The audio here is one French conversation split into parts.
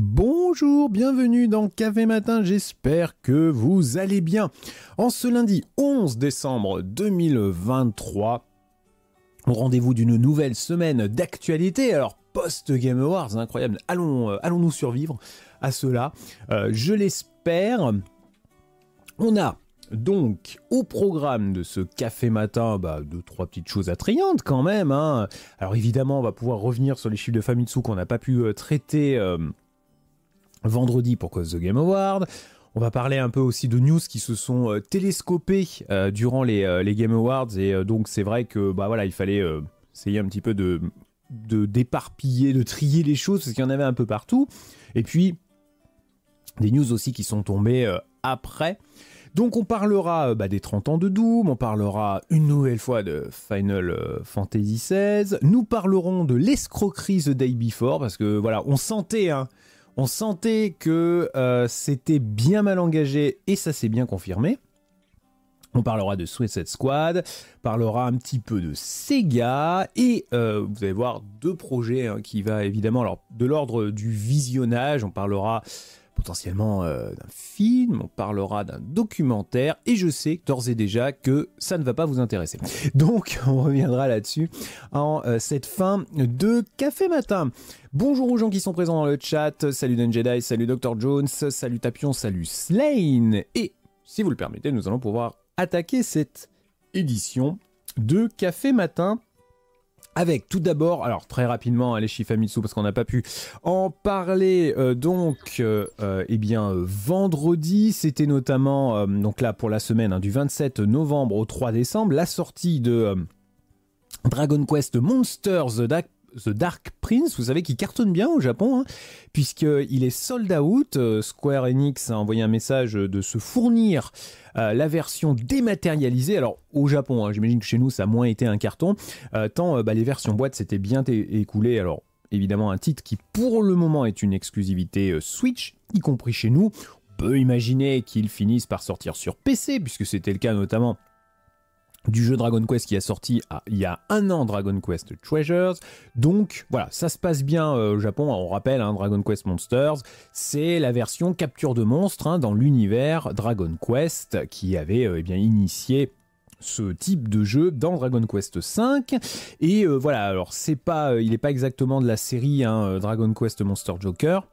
Bonjour, bienvenue dans Café Matin, j'espère que vous allez bien. En ce lundi 11 décembre 2023, au rendez-vous d'une nouvelle semaine d'actualité, alors post-Game Awards, incroyable, allons, euh, allons, nous survivre à cela, euh, je l'espère. On a donc, au programme de ce café matin, bah, deux, trois petites choses attrayantes quand même. Hein. Alors évidemment, on va pouvoir revenir sur les chiffres de Famitsu qu'on n'a pas pu euh, traiter vendredi pour cause de Game Awards, On va parler un peu aussi de news qui se sont euh, télescopées euh, durant euh, les, Game Awards et donc c'est vrai que bah voilà il fallait essayer un petit peu de d'éparpiller, de trier les choses parce qu'il y en avait un peu partout. Et puis des news aussi qui sont tombées après. Donc on parlera bah, des 30 ans de Doom, on parlera une nouvelle fois de Final Fantasy XVI, nous parlerons de l'escroquerie The Day Before, parce que voilà, on sentait hein, on sentait que euh, c'était bien mal engagé et ça s'est bien confirmé. On parlera de Suicide Squad, parlera un petit peu de Sega et euh, vous allez voir deux projets hein, qui va évidemment alors de l'ordre du visionnage. On parlera potentiellement euh, d'un film, on parlera d'un documentaire, et je sais d'ores et déjà que ça ne va pas vous intéresser. Donc on reviendra là-dessus en euh, cette fin de Café Matin. Bonjour aux gens qui sont présents dans le chat, salut Dan Jedi, salut Dr Jones, salut Tapion, salut Slane, et si vous le permettez, nous allons pouvoir attaquer cette édition de Café Matin avec tout d'abord, alors très rapidement, allez hein, chez Famitsu parce qu'on n'a pas pu en parler. Euh, donc, euh, euh, eh bien, vendredi, c'était notamment, donc là pour la semaine, hein, du 27 novembre au 3 décembre, la sortie de... Dragon Quest Monsters The Dark Prince, vous savez, qui cartonne bien au Japon, puisque hein, puisqu'il est sold out. Euh, Square Enix a envoyé un message de se fournir euh, la version dématérialisée. Alors, au Japon, hein, j'imagine que chez nous, ça a moins été un carton, euh, tant bah, les versions boîte s'étaient bien écoulées. Alors, évidemment, un titre qui, pour le moment, est une exclusivité Switch, y compris chez nous. On peut imaginer qu'il finisse par sortir sur PC, puisque c'était le cas notamment du jeu Dragon Quest qui a sorti il y a un an, Dragon Quest Treasures. Donc voilà, ça se passe bien euh, au Japon. On rappelle, hein, Dragon Quest Monsters, c'est la version capture de monstres hein, dans l'univers Dragon Quest qui avait euh, eh bien initié ce type de jeu dans Dragon Quest V et euh, voilà alors c'est pas il n'est pas exactement de la série hein, Dragon Quest Monster Joker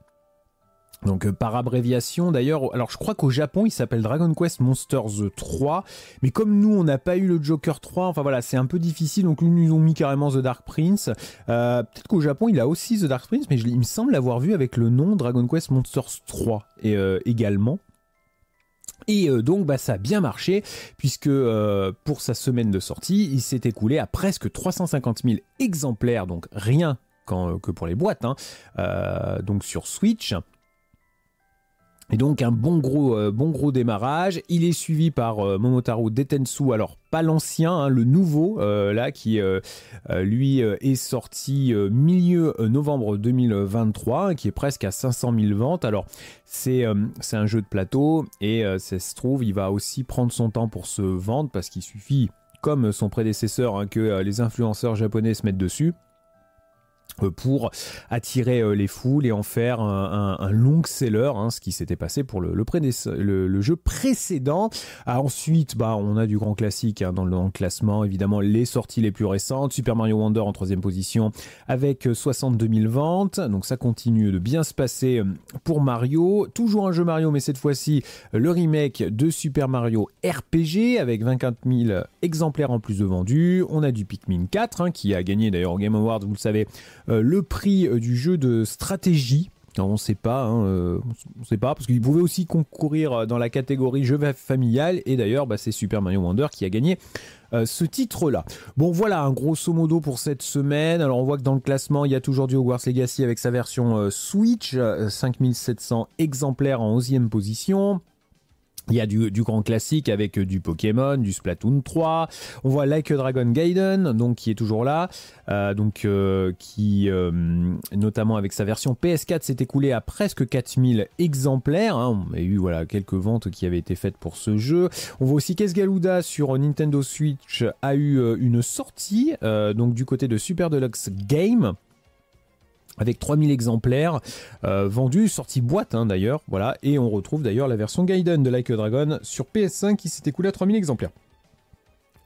donc euh, par abréviation d'ailleurs, alors je crois qu'au Japon il s'appelle Dragon Quest Monsters 3, euh, mais comme nous on n'a pas eu le Joker 3, enfin voilà c'est un peu difficile, donc nous ont mis carrément The Dark Prince. Euh, peut-être qu'au Japon il a aussi The Dark Prince, mais il me semble l'avoir vu avec le nom Dragon Quest Monsters 3 et, également. Et donc bah, ça a bien marché, puisque pour sa semaine de sortie, il s'est écoulé à presque 350 000 exemplaires, donc rien que pour les boîtes, hein. donc sur Switch. Et donc un bon gros, euh, bon gros démarrage. Il est suivi par euh, Momotaro Detensu, alors pas l'ancien, hein, le nouveau, euh, là qui lui est sorti milieu novembre 2023, hein, qui est presque à 500 000 ventes. Alors c'est un jeu de plateau et ça se trouve, il va aussi prendre son temps pour se vendre parce qu'il suffit, comme son prédécesseur, hein, que les influenceurs japonais se mettent dessus euh, pour attirer euh, les foules et en faire un, long seller, hein, ce qui s'était passé pour le, jeu précédent. Ah, ensuite, bah, on a du grand classique hein, dans, le, classement, évidemment les sorties les plus récentes, Super Mario Wonder en troisième position avec 62 euh, 000 ventes, donc ça continue de bien se passer pour Mario. Toujours un jeu Mario, mais cette fois-ci le remake de Super Mario RPG avec 24 000 exemplaires en plus de vendus. On a du Pikmin 4 hein, qui a gagné d'ailleurs au Game Awards, vous le savez, euh, le prix euh, du jeu de stratégie. on ne sait pas, hein, euh, sait pas, parce qu'il pouvait aussi concourir dans la catégorie jeu familial, et d'ailleurs bah, c'est Super Mario Wonder qui a gagné ce titre-là. Bon voilà, un grosso modo pour cette semaine. Alors on voit que dans le classement, il y a toujours du Hogwarts Legacy avec sa version Switch, 5700 exemplaires en 11e position. Il y a du, du, grand classique avec euh, du Pokémon, du Splatoon 3. On voit Like a Dragon Gaiden, donc qui est toujours là, euh, donc euh, qui notamment avec sa version PS4 s'est écoulé à presque 4000 exemplaires. Hein. On a eu voilà quelques ventes qui avaient été faites pour ce jeu. On voit aussi Kesgaluda sur Nintendo Switch a eu une sortie donc du côté de Super Deluxe Game avec 3000 exemplaires euh, vendus, sortie boîte hein, d'ailleurs, voilà, et on retrouve d'ailleurs la version Gaiden de Like a Dragon sur PS5 qui s'est écoulée à 3000 exemplaires.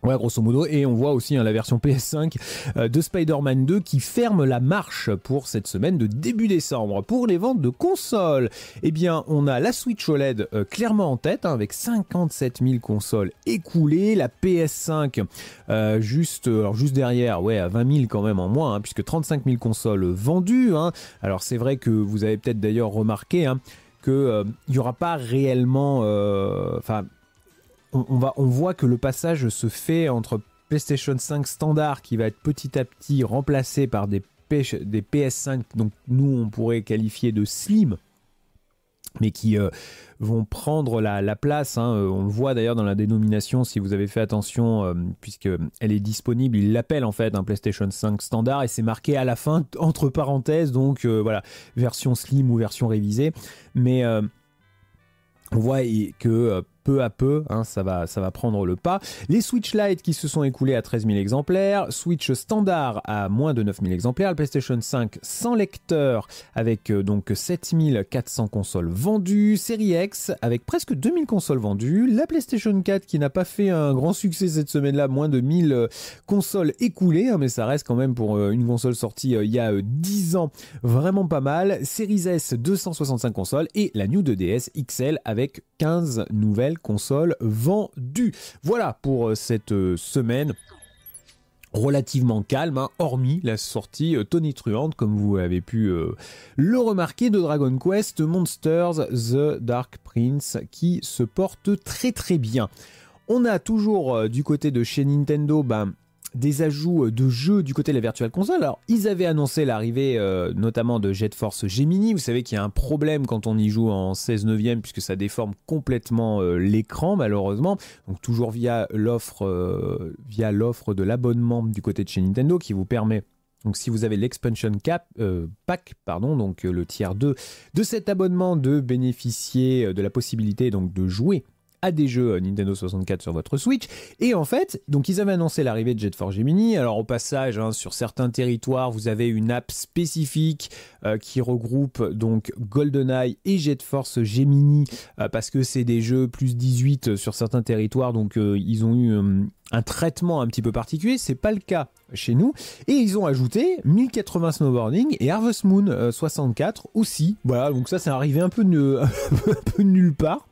Ouais, grosso modo, et on voit aussi hein, la version PS5 euh, de Spider-Man 2 qui ferme la marche pour cette semaine de début décembre. Pour les ventes de consoles, eh bien, on a la Switch OLED euh, clairement en tête, hein, avec 57 000 consoles écoulées, la PS5 euh, juste, juste derrière, ouais, à 20 000 quand même en moins, hein, puisque 35 000 consoles vendues. Alors c'est vrai que vous avez peut-être d'ailleurs remarqué que il n'y aura pas réellement, enfin on, va, on voit que le passage se fait entre PlayStation 5 standard qui va être petit à petit remplacé par des, PS5, donc nous on pourrait qualifier de slim, mais qui euh, vont prendre la, place. Hein. Euh, on le voit d'ailleurs dans la dénomination, si vous avez fait attention, euh, puisque puisqu'elle est disponible, ils l'appellent en fait un PlayStation 5 standard et c'est marqué à la fin, entre parenthèses, donc voilà, version slim ou version révisée. Mais on voit que peu à peu, hein, ça, va, ça va prendre le pas. Les Switch Lite qui se sont écoulés à 13 000 exemplaires, Switch standard à moins de 9 000 exemplaires, PlayStation 5 sans lecteur avec euh, donc 7 400 consoles vendues, Série X avec presque 2 000 consoles vendues, la PlayStation 4 qui n'a pas fait un grand succès cette semaine-là, moins de 1000 000 euh, consoles écoulées, hein, mais ça reste quand même pour euh, une console sortie il y a 10 ans vraiment pas mal, Series S 265 consoles et la New 2DS XL avec 15 nouvelles console vendue Voilà pour euh, cette euh, semaine relativement calme, hein, hormis la sortie euh, Tony tonitruante, comme vous avez pu le remarquer, de Dragon Quest Monsters The Dark Prince, qui se porte très très bien. On a toujours du côté de chez Nintendo ben, des ajouts euh, de jeux du côté de la Virtual Console. Alors, ils avaient annoncé l'arrivée euh, notamment de Jet Force Gemini. Vous savez qu'il y a un problème quand on y joue en 16 neuvième puisque ça déforme complètement euh, l'écran malheureusement. Donc toujours via l'offre l'offre de l'abonnement du côté de chez Nintendo qui vous permet donc si vous avez l'expansion cap pack pardon donc le tiers 2 de cet abonnement de bénéficier de la possibilité donc de jouer à des jeux euh, Nintendo 64 sur votre Switch. Et en fait, donc ils avaient annoncé l'arrivée de Jet Force Gemini. Alors au passage, hein, sur certains territoires, vous avez une app spécifique euh, qui regroupe donc GoldenEye et Jet Force Gemini euh, parce que c'est des jeux plus 18 sur certains territoires, donc ils ont eu un traitement un petit peu particulier, c'est pas le cas chez nous. Et ils ont ajouté 1080 Snowboarding et Harvest Moon 64 aussi. Voilà, donc ça c'est arrivé un peu, de, un peu nulle part.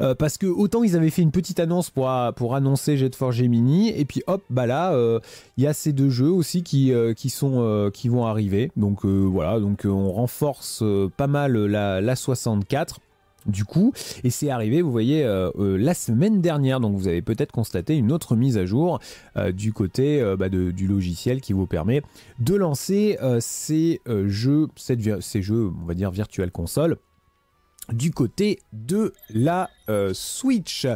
Euh, parce que autant ils avaient fait une petite annonce pour, pour annoncer Jet for Gemini, et puis hop, bah là, il euh, y a ces deux jeux aussi qui, euh, qui, sont, qui vont arriver. Donc voilà, donc on renforce pas mal la, 64 du coup, et c'est arrivé, vous voyez, la semaine dernière, donc vous avez peut-être constaté une autre mise à jour du côté bah du logiciel qui vous permet de lancer ces jeux, cette, ces jeux, on va dire, virtual console du côté de la euh, Switch.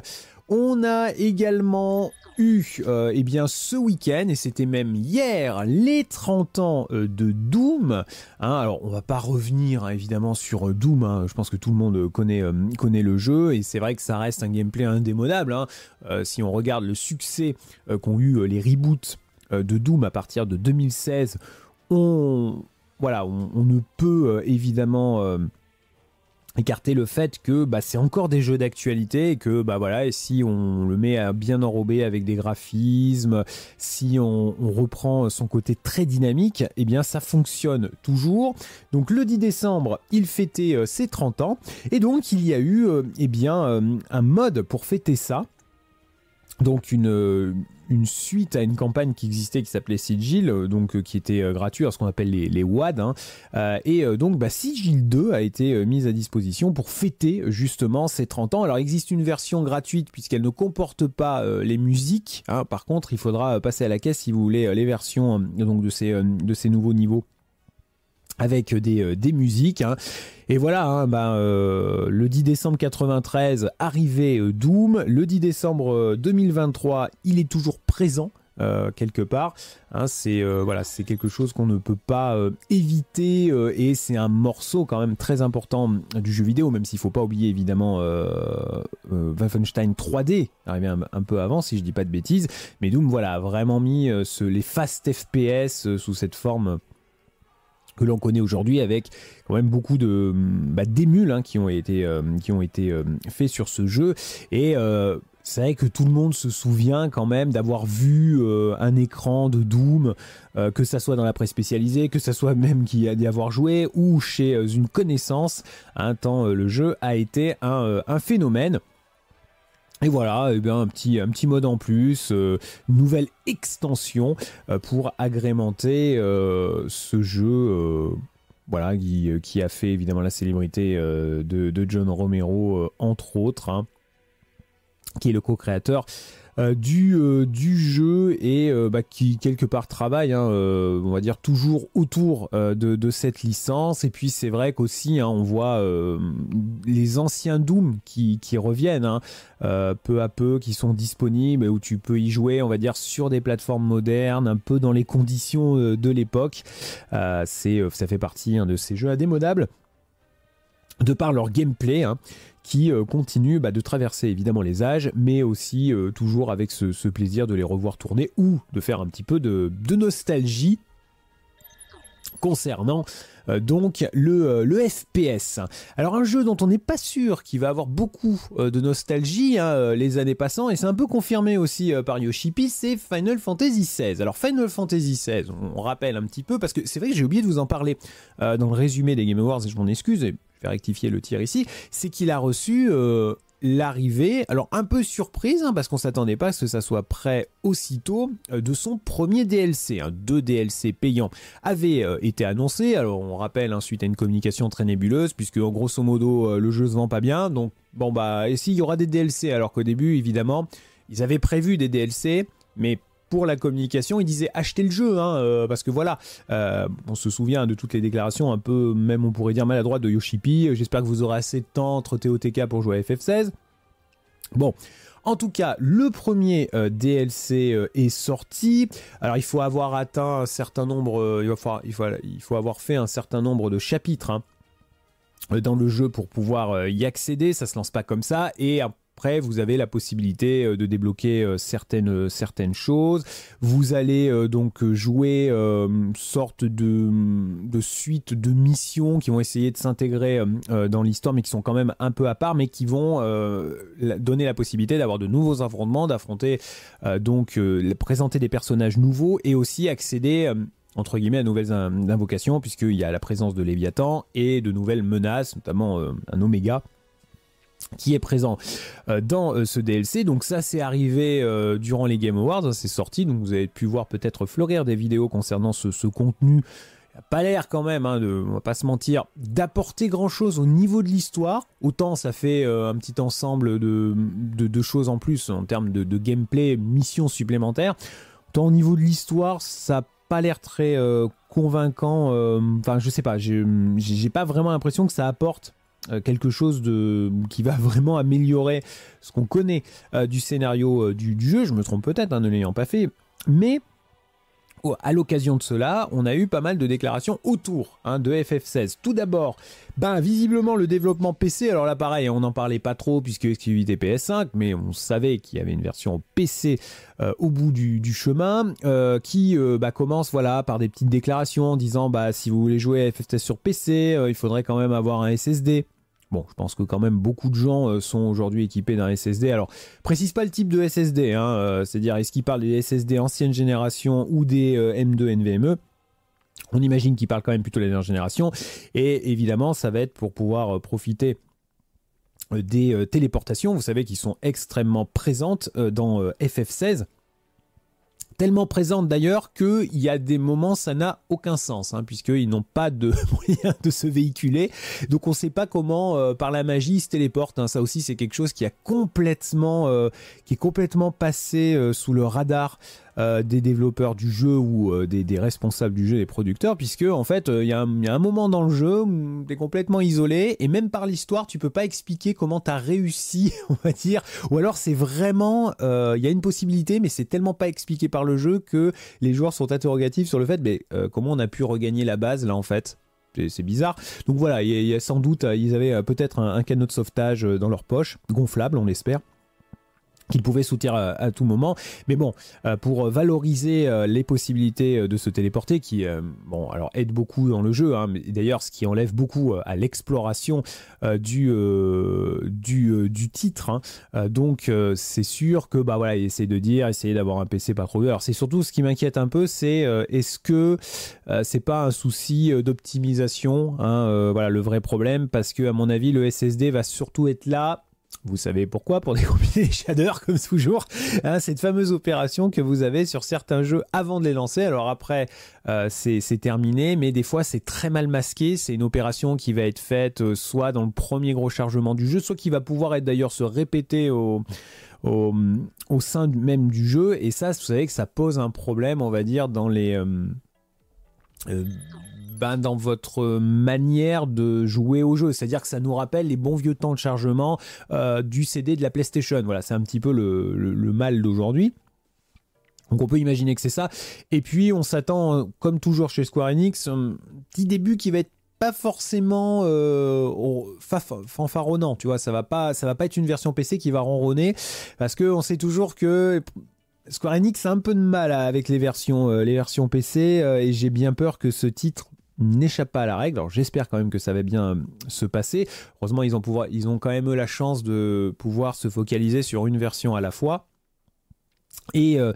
On a également eu euh, eh bien, ce week-end, et c'était même hier, les 30 ans euh, de Doom. Hein, alors on va pas revenir hein, évidemment sur Doom, hein. je pense que tout le monde connaît, connaît le jeu, et c'est vrai que ça reste un gameplay indémodable. si on regarde le succès qu'ont eu les reboots de Doom à partir de 2016, on, voilà, on ne peut évidemment écarter le fait que bah, c'est encore des jeux d'actualité et que bah voilà et si on le met à bien enrobé avec des graphismes si on, reprend son côté très dynamique et eh bien ça fonctionne toujours donc le 10 décembre il fêtait euh, ses 30 ans et donc il y a eu euh, eh bien euh, un mode pour fêter ça donc une une suite à une campagne qui existait qui s'appelait Sigil, euh, donc euh, qui était euh, gratuite, ce qu'on appelle les, WAD. Hein. et donc bah, Sigil 2 a été mise à disposition pour fêter justement ces 30 ans. Alors il existe une version gratuite puisqu'elle ne comporte pas les musiques. Hein. Par contre, il faudra passer à la caisse si vous voulez les versions donc de ces, de ces nouveaux niveaux avec des, euh, des musiques. Hein. Et voilà, hein, ben, euh, le 10 décembre 93, arrivé euh, Doom. Le 10 décembre 2023, il est toujours présent. quelque part, hein. c'est voilà, c'est quelque chose qu'on ne peut pas éviter et c'est un morceau quand même très important du jeu vidéo, même s'il faut pas oublier évidemment Waffenstein 3D arrivé un, peu avant si je dis pas de bêtises, mais Doom voilà a vraiment mis ce, les fast FPS sous cette forme que l'on connaît aujourd'hui avec quand même beaucoup de bah, d'émules hein, qui ont été euh, qui ont été euh, faits sur ce jeu et euh, c'est vrai que tout le monde se souvient quand même d'avoir vu un écran de Doom, que ça soit dans la presse spécialisée, que ça soit même qui a d'y avoir joué ou chez une connaissance. Un hein, temps, le jeu a été un phénomène. Et voilà, eh bien, un, petit, un petit mode en plus, euh, nouvelle extension euh, pour agrémenter euh, ce jeu. voilà, qui, a fait évidemment la célébrité de, John Romero, entre autres, hein, qui est le co-créateur euh, du, euh, du jeu et euh, bah, qui quelque part travaille, hein, on va dire, toujours autour de, cette licence. Et puis c'est vrai qu'aussi, hein, on voit les anciens Doom qui, qui reviennent hein, peu à peu, qui sont disponibles, où tu peux y jouer, on va dire, sur des plateformes modernes, un peu dans les conditions de l'époque. c'est, ça fait partie de ces jeux à indémodables de par leur gameplay hein, qui euh, continue bah, de traverser évidemment les âges, mais aussi euh, toujours avec ce, plaisir de les revoir tourner ou de faire un petit peu de, nostalgie concernant euh, donc le, FPS. Alors un jeu dont on n'est pas sûr qu'il va avoir beaucoup de nostalgie hein, les années passant, et c'est un peu confirmé aussi par Yoshipi, c'est Final Fantasy XVI. Alors Final Fantasy XVI, on, rappelle un petit peu, parce que c'est vrai que j'ai oublié de vous en parler dans le résumé des Game Awards, et je m'en excuse, et je vais rectifier le tir ici, c'est qu'il a reçu euh, l'arrivée, alors un peu surprise, hein, parce qu'on s'attendait pas ce que ça soit prêt aussitôt, euh, de son premier DLC. Hein. Deux DLC payants avaient euh, été annoncés, alors on rappelle, ensuite hein, suite à une communication très nébuleuse, puisque en grosso modo le jeu se vend pas bien, donc bon bah, et s'il y aura des DLC, alors qu'au début, évidemment, ils avaient prévu des DLC, mais pour la communication. Il disait achetez le jeu, hein, euh, parce que voilà, euh, on se souvient de toutes les déclarations un peu, même on pourrait dire maladroites de Yoshipi. Euh, j'espère que vous aurez assez de temps entre TOTK pour jouer à FF16. Bon. En tout cas, le premier DLC est sorti. Alors, il faut avoir atteint un certain nombre, il, faut, avoir fait un certain nombre de chapitres hein, dans le jeu pour pouvoir y accéder. Ça se lance pas comme ça. Et après, vous avez la possibilité euh, de débloquer euh, certaines, euh, certaines choses. Vous allez donc jouer une sorte mm, de, suite de missions qui vont essayer de s'intégrer dans l'histoire, mais qui sont quand même un peu à part, mais qui vont donner la possibilité d'avoir de nouveaux affrontements, d'affronter donc présenter des personnages nouveaux et aussi accéder entre guillemets à nouvelles invocations puisqu'il y a la présence de Léviathan et de nouvelles menaces, notamment un Oméga qui est présent euh, dans euh, ce DLC. Donc ça c'est arrivé euh, durant les Game Awards, hein, c'est sorti, donc vous avez pu voir peut-être fleurir des vidéos concernant ce, contenu. Il a pas l'air quand même, hein, de, va pas se mentir, d'apporter grand chose au niveau de l'histoire. Autant ça fait un petit ensemble de, choses en plus en termes de, gameplay, missions supplémentaires. Autant au niveau de l'histoire, ça pas l'air très convaincant. Enfin, je sais pas, j'ai pas vraiment l'impression que ça apporte euh, quelque chose de, qui va vraiment améliorer ce qu'on connaît euh, du scénario euh, du, jeu, je me trompe peut-être en hein, ne l'ayant pas fait, mais à l'occasion de cela, on a eu pas mal de déclarations autour hein, de FF16. Tout d'abord, ben, visiblement le développement PC, alors là pareil, on n'en parlait pas trop puisque exclusivité PS5, mais on savait qu'il y avait une version PC au bout du, chemin, qui bah, commence voilà, par des petites déclarations en disant bah, si vous voulez jouer à FF16 sur PC, il faudrait quand même avoir un SSD. Bon, je pense que quand même beaucoup de gens euh, sont aujourd'hui équipés d'un SSD. Alors, précise pas le type de SSD, hein, euh, c'est-à-dire est-ce qu'il parle des SSD ancienne génération ou des euh, M2 NVMe on imagine qu'il parle quand même plutôt de la dernière génération. Et évidemment, ça va être pour pouvoir profiter des téléportations. Vous savez qu'ils sont extrêmement présentes dans FF16 tellement présente d'ailleurs qu'il y a des moments ça n'a aucun sens, hein, puisqu'ils n'ont pas de moyen de se véhiculer. Donc on ne sait pas comment euh, par la magie ils se téléportent. Hein. Ça aussi c'est quelque chose qui a complètement, euh, qui est complètement passé euh, sous le radar euh, des développeurs du jeu ou euh, des, responsables du jeu, des producteurs, puisque en fait, il euh, y, a un moment dans le jeu où tu es complètement isolé et même par l'histoire, tu peux pas expliquer comment tu as réussi, on va dire. Ou alors c'est vraiment, il y a une possibilité, mais c'est tellement pas expliqué par le jeu que les joueurs sont interrogatifs sur le fait, mais comment on a pu regagner la base là en fait c'est bizarre. Donc voilà, il y, a sans doute, ils avaient peut-être un, un, canot de sauvetage dans leur poche, gonflable, on l'espère qu'il pouvait soutenir à, tout moment. Mais bon, euh, pour valoriser euh, les possibilités euh, de se téléporter, qui bon, alors aide beaucoup dans le jeu, hein, d'ailleurs ce qui enlève beaucoup à l'exploration du, du, du, titre. Hein. donc c'est sûr que bah voilà, essayer de dire, essayer d'avoir un PC pas trop Alors c'est surtout ce qui m'inquiète un peu, c'est est-ce que c'est pas un souci d'optimisation, hein, voilà le vrai problème, parce que à mon avis le SSD va surtout être là vous savez pourquoi Pour décompiner les shaders, comme toujours. Hein, cette fameuse opération que vous avez sur certains jeux avant de les lancer. Alors après, euh, c'est terminé, mais des fois, c'est très mal masqué. C'est une opération qui va être faite euh, soit dans le premier gros chargement du jeu, soit qui va pouvoir être d'ailleurs se répéter au, sein même du jeu. Et ça, vous savez que ça pose un problème, on va dire, dans les... Euh, ben, dans votre manière de jouer au jeu. C'est-à-dire que ça nous rappelle les bons vieux temps de chargement euh, du CD de la PlayStation. Voilà, c'est un petit peu le, mal d'aujourd'hui. Donc on peut imaginer que c'est ça. Et puis on s'attend, comme toujours chez Square Enix, un petit début qui va être pas forcément euh, fanfaronnant, tu vois, ça va pas, ça va pas être une version PC qui va ronronner, parce qu'on sait toujours que Square Enix a un peu de mal avec les versions, euh, les versions PC, et j'ai bien peur que ce titre n'échappe pas à la règle. Alors j'espère quand même que ça va bien euh, se passer. Heureusement, ils ont, pouvoir, ils ont quand même eu la chance de pouvoir se focaliser sur une version à la fois. Et euh,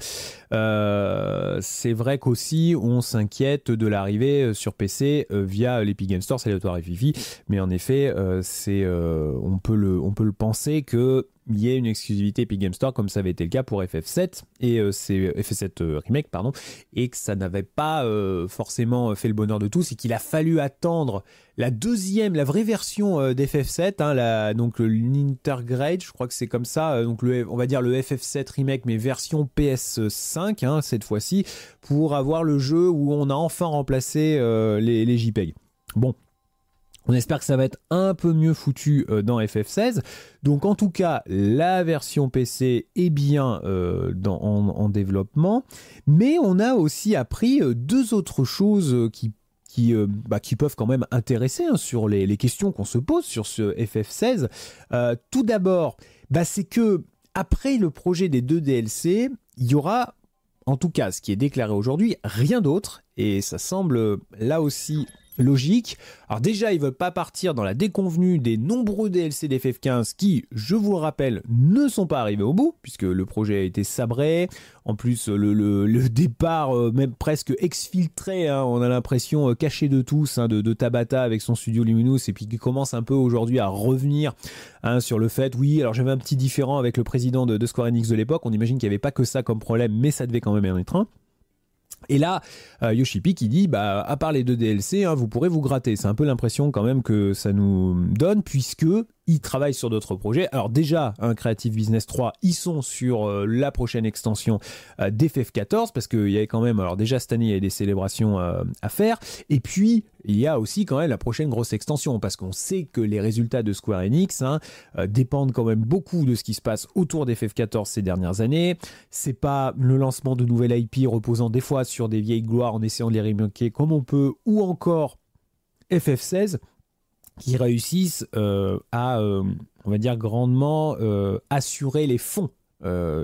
euh, c'est vrai qu'aussi on s'inquiète de l'arrivée sur PC via l'Epic Game Store, c'est et mais en effet, c'est on peut le on peut le penser que il y ait une exclusivité Epic Game Store comme ça avait été le cas pour FF7 et euh, c'est euh, FF7 euh, remake pardon et que ça n'avait pas forcément fait le bonheur de tous et qu'il a fallu attendre la deuxième la vraie version d'FF7 hein, la, donc l'Intergrade je crois que c'est comme ça donc on va dire le FF7 remake mais version PS5 hein, cette fois-ci pour avoir le jeu où on a enfin remplacé les, les JPEG bon on espère que ça va être un peu mieux foutu euh, dans FF16. Donc en tout cas, la version PC est bien euh, en, développement. Mais on a aussi appris euh, deux autres choses qui, bah, qui, peuvent quand même intéresser hein, sur les, questions qu'on se pose sur ce FF16. tout d'abord, bah, c'est que après le projet des deux DLC, il y aura, en tout cas ce qui est déclaré aujourd'hui, rien d'autre. Et ça semble là aussi logique. Alors déjà, ils veulent pas partir dans la déconvenue des nombreux DLC d'FF15 qui, je vous le rappelle, ne sont pas arrivés au bout, puisque le projet a été sabré. En plus, le, départ, euh, même presque exfiltré, hein, on a l'impression euh, caché de tous, hein, de, Tabata avec son studio Luminous, et puis qui commence un peu aujourd'hui à revenir hein, sur le fait, oui, alors j'avais un petit différent avec le président de, Square Enix de l'époque, on imagine qu'il n'y avait pas que ça comme problème, mais ça devait quand même être un. Et là, Yoshi euh, Yoshipi qui dit, bah, à part les deux DLC, hein, vous pourrez vous gratter. C'est un peu l'impression quand même que ça nous donne, puisque ils travaillent sur d'autres projets. Alors déjà, un Creative Business 3, ils sont sur euh, la prochaine extension euh, d'FF14 parce qu'il y avait quand même, alors déjà cette année, il y a des célébrations euh, à faire. Et puis, il y a aussi quand même la prochaine grosse extension parce qu'on sait que les résultats de Square Enix hein, dépendent quand même beaucoup de ce qui se passe autour d'FF14 ces dernières années. C'est pas le lancement de nouvelles IP reposant des fois sur des vieilles gloires en essayant de les remarquer comme on peut ou encore FF16 qui réussissent euh, à, euh, on va dire, grandement euh, assurer les fonds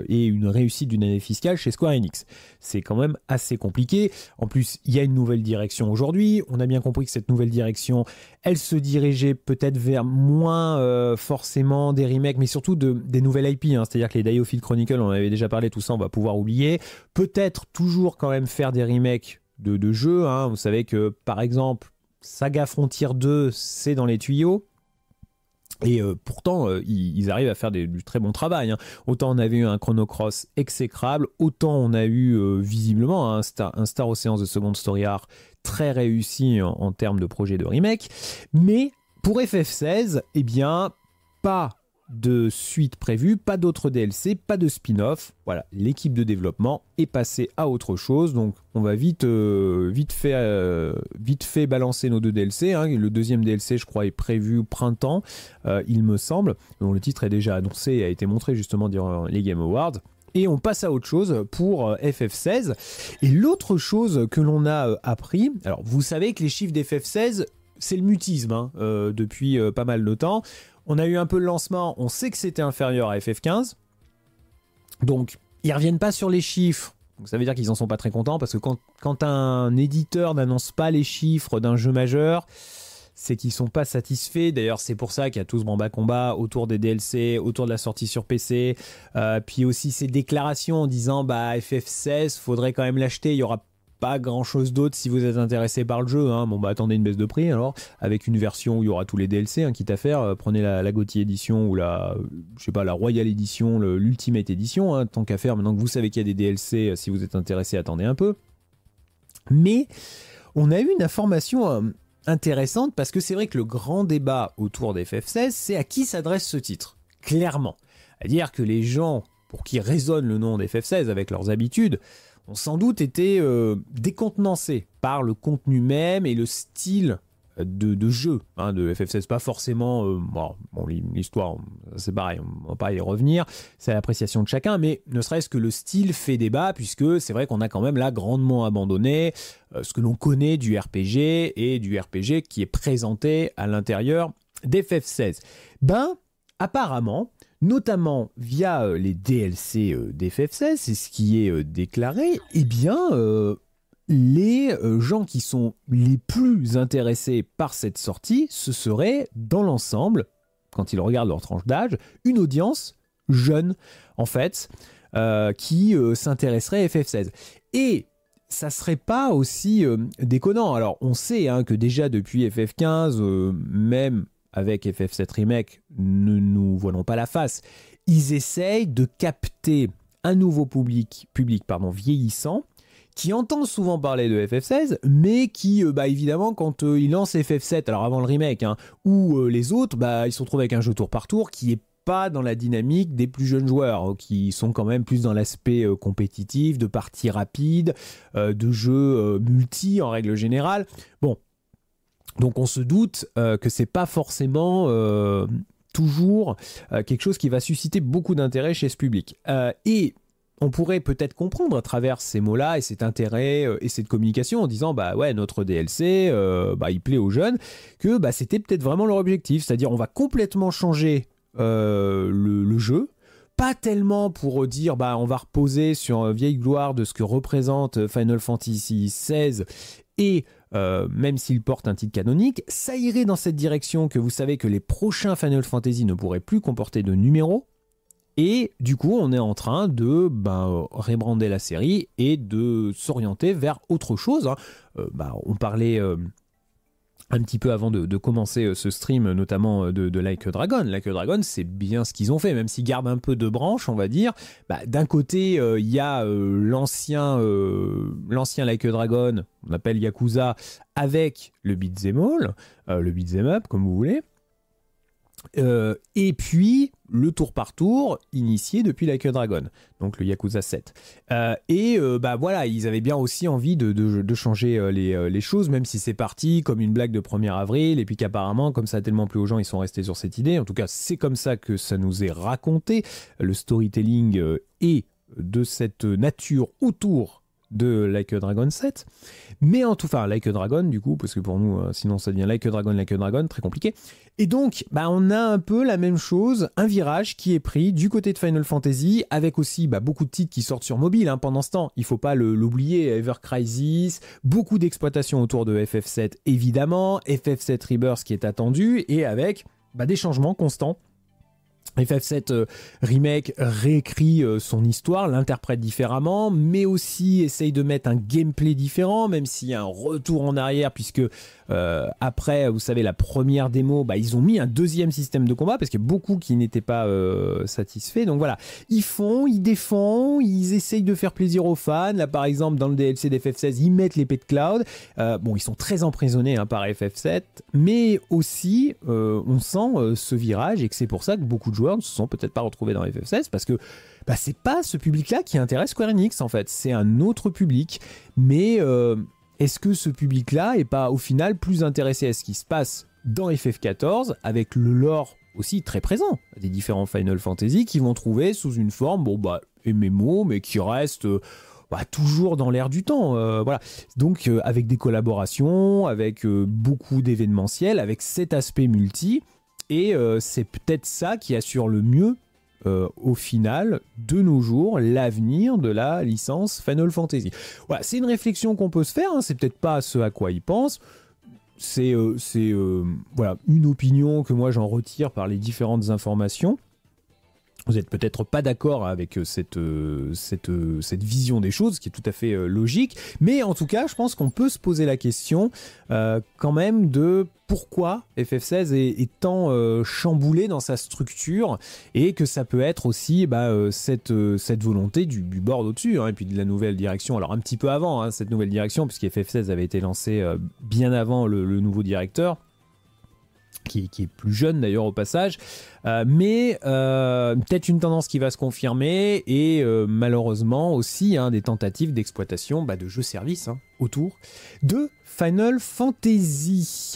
et une réussite d'une année fiscale chez Square Enix. C'est quand même assez compliqué. En plus, il y a une nouvelle direction aujourd'hui. On a bien compris que cette nouvelle direction, elle se dirigeait peut-être vers moins forcément des remakes, mais surtout des nouvelles IP. Hein. C'est-à-dire que les Diofield Chronicles, on avait déjà parlé, tout ça, on va pouvoir oublier. Peut-être toujours quand même faire des remakes de, jeux. Hein. Vous savez que, par exemple, Saga Frontier 2, c'est dans les tuyaux. Et euh, pourtant, euh, ils, arrivent à faire du très bon travail. Hein. Autant on avait eu un chronocross exécrable, autant on a eu euh, visiblement un Star, un de Second Story Art très réussi en, en, termes de projet de remake. Mais pour FF16, eh bien, pas de suite prévue, pas d'autres DLC, pas de spin-off. Voilà, l'équipe de développement est passée à autre chose. Donc on va vite, euh, vite, fait, euh, vite fait balancer nos deux DLC. Hein. Le deuxième DLC, je crois, est prévu au printemps, euh, il me semble. le titre est déjà annoncé et a été montré justement durant les Game Awards et on passe à autre chose pour FF16. Et l'autre chose que l'on a appris, alors vous savez que les chiffres d'FF16, c'est le mutisme hein, depuis pas mal de temps. On a eu un peu le lancement, on sait que c'était inférieur à FF15. Donc, ils reviennent pas sur les chiffres. ça veut dire qu'ils en sont pas très contents parce que quand, un éditeur n'annonce pas les chiffres d'un jeu majeur, c'est qu'ils sont pas satisfaits. D'ailleurs, c'est pour ça qu'il y a tout ce bas combat autour des DLC, autour de la sortie sur PC. Euh, puis aussi ces déclarations en disant bah FF16, faudrait quand même l'acheter, il y aura pas grand chose d'autre si vous êtes intéressé par le jeu. Hein. Bon, bah attendez une baisse de prix alors, avec une version où il y aura tous les DLC, hein, quitte à faire. Euh, prenez la, la Gauthier Edition ou la, je sais pas, la Royal Edition, l'Ultimate Edition. Hein, tant qu'à faire, maintenant que vous savez qu'il y a des DLC, euh, si vous êtes intéressé, attendez un peu. Mais on a eu une information euh, intéressante parce que c'est vrai que le grand débat autour d'FF16, c'est à qui s'adresse ce titre, clairement. C'est-à-dire que les gens pour qui résonne le nom d'FF16 avec leurs habitudes, ont sans doute été décontenancé euh, décontenancés par le contenu même et le style euh, de, jeu hein, de FF16. Pas forcément, euh, bon, l'histoire, c'est pareil, on va pas y revenir, c'est l'appréciation de chacun, mais ne serait-ce que le style fait débat, puisque c'est vrai qu'on a quand même là grandement abandonné ce que l'on connaît du RPG et du RPG qui est présenté à l'intérieur d'FF16. Ben, apparemment, notamment via euh, les DLC euh, d'FF16, c'est ce qui est euh, déclaré, eh bien, les gens qui sont les plus intéressés par cette sortie, ce serait, dans l'ensemble, quand ils regardent leur tranche d'âge, une audience jeune, en fait, qui s'intéresserait à FF16. Et ça serait pas aussi déconnant. Alors, on sait hein, que déjà depuis FF15, même avec FF7 Remake, ne nous voilons pas la face, ils essayent de capter un nouveau public, public pardon, vieillissant qui entend souvent parler de FF16, mais qui, euh, bah, évidemment, quand euh, ils lancent FF7, alors avant le remake, hein, ou euh, les autres, bah, ils se retrouvent avec un jeu tour par tour qui est pas dans la dynamique des plus jeunes joueurs, hein, qui sont quand même plus dans l'aspect compétitif, de parties rapides, de jeux multi en règle générale. Bon, donc on se doute que euh, que c'est pas forcément euh, toujours euh, quelque chose qui va susciter beaucoup d'intérêt chez ce public. et on pourrait peut-être comprendre à travers ces mots-là et cet intérêt et cette communication en disant bah ouais notre DLC bah il plaît aux jeunes que bah c'était peut-être vraiment leur objectif, c'est-à-dire on va complètement changer le, jeu, pas tellement pour dire bah on va reposer sur une vieille gloire de ce que représente Final Fantasy XVI et euh, même s'il porte un titre canonique, ça irait dans cette direction que vous savez que les prochains Final Fantasy ne pourraient plus comporter de numéros. Et du coup, on est en train de rébrander rebrander la série et de s'orienter vers autre chose. Hein. Euh, ben, on parlait euh, un petit peu avant de, commencer euh, ce stream, euh, notamment euh, de, Like Dragon. Like Dragon, c'est bien ce qu'ils ont fait, même s'ils gardent un peu de branches, on va dire. Bah, d'un côté, il y a l'ancien l'ancien Like Dragon, on appelle Yakuza, avec le Beat'em le Beat'em Up, comme vous voulez. Euh, et puis le tour par tour initié depuis Like a Dragon, donc le Yakuza 7. Euh, et ben bah voilà, ils avaient bien aussi envie de, changer les, les, choses, même si c'est parti comme une blague de 1er avril, et puis qu'apparemment, comme ça a tellement plu aux gens, ils sont restés sur cette idée. En tout cas, c'est comme ça que ça nous est raconté. Le storytelling est de cette nature autour de Like Dragon 7. Mais en tout, cas Like Dragon, du coup, parce que pour nous, euh, sinon ça devient Like Dragon, Like a Dragon, très compliqué. Et donc, bah, on a un peu la même chose, un virage qui est pris du côté de Final Fantasy, avec aussi bah, beaucoup de titres qui sortent sur mobile hein. pendant ce temps. Il faut pas l'oublier, Ever Crisis, beaucoup d'exploitation autour de FF7, évidemment, FF7 Rebirth qui est attendu, et avec bah, des changements constants FF7 euh, Remake réécrit euh, son histoire, l'interprète différemment, mais aussi essaye de mettre un gameplay différent, même s'il y a un retour en arrière, puisque euh, après, vous savez, la première démo, bah, ils ont mis un deuxième système de combat parce qu'il y a beaucoup qui n'étaient pas euh, satisfaits. Donc voilà, ils font, ils défendent, ils essayent de faire plaisir aux fans. Là, par exemple, dans le DLC d'FF16, ils mettent l'épée de Cloud. Euh, bon, ils sont très emprisonnés hein, par FF7, mais aussi, on sent ce virage et que c'est pour ça que beaucoup de joueurs ne se sont peut-être pas retrouvés dans FF16 parce que bah, c'est pas ce public-là qui intéresse Square Enix en fait, c'est un autre public. Mais est-ce que ce public-là est pas au final plus intéressé à ce qui se passe dans FF14 avec le lore aussi très présent des différents Final Fantasy qui vont trouver sous une forme, bon bah, MMO, mais qui reste euh, bah, toujours dans l'air du temps. Euh, voilà. Donc, euh, avec des collaborations, avec beaucoup d'événementiels, avec cet aspect multi, et c'est peut-être ça qui assure le mieux euh, au final, de nos jours, l'avenir de la licence Final Fantasy. Voilà, c'est une réflexion qu'on peut se faire, hein, c'est peut-être pas ce à quoi ils pensent. C'est euh, euh, voilà, une opinion que moi j'en retire par les différentes informations vous n'êtes peut-être pas d'accord avec euh, cette, euh, euh, cette, vision des choses, ce qui est tout à fait logique, mais en tout cas, je pense qu'on peut se poser la question quand même de pourquoi FF16 est, tant chamboulé dans sa structure et que ça peut être aussi bah, cette, cette volonté du, du board au-dessus hein, et puis de la nouvelle direction. Alors un petit peu avant hein, cette nouvelle direction, puisque FF16 avait été lancé bien avant le nouveau directeur. Qui est, plus jeune d'ailleurs au passage, euh, mais euh, peut-être une tendance qui va se confirmer et euh, malheureusement aussi hein, des tentatives d'exploitation bah, de jeux-services hein, autour de Final Fantasy.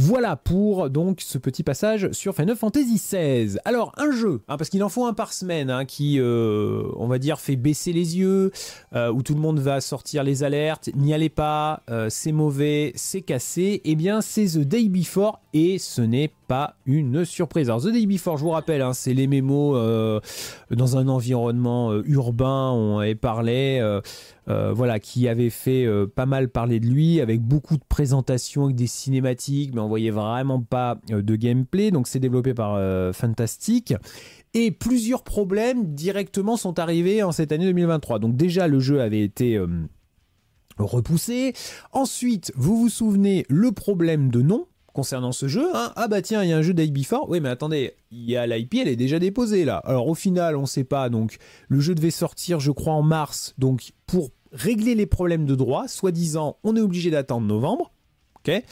Voilà pour donc ce petit passage sur Final Fantasy XVI. Alors un jeu, hein, parce qu'il en faut un par semaine, hein, qui euh, on va dire fait baisser les yeux, euh, où tout le monde va sortir les alertes, n'y allez pas, euh, c'est mauvais, c'est cassé, eh bien c'est The Day Before et ce n'est pas une surprise. Alors The Day Before, je vous rappelle, hein, c'est les mémos dans un environnement urbain, on avait parlé. voilà, qui avait fait pas mal parler de lui, avec beaucoup de présentations, avec des cinématiques, mais voyait vraiment pas euh, de gameplay, donc c'est développé par euh, Fantastic. Et plusieurs problèmes directement sont arrivés en cette année 2023. Donc déjà, le jeu avait été euh, repoussé. Ensuite, vous vous souvenez le problème de nom concernant ce jeu. Hein. Ah bah tiens, il y a un jeu d'IP4. Oui, mais attendez, il y a l'IP, elle est déjà déposée là. Alors au final, on ne sait pas. Donc le jeu devait sortir, je crois, en mars. Donc pour régler les problèmes de droit, soi-disant, on est obligé d'attendre novembre. Ok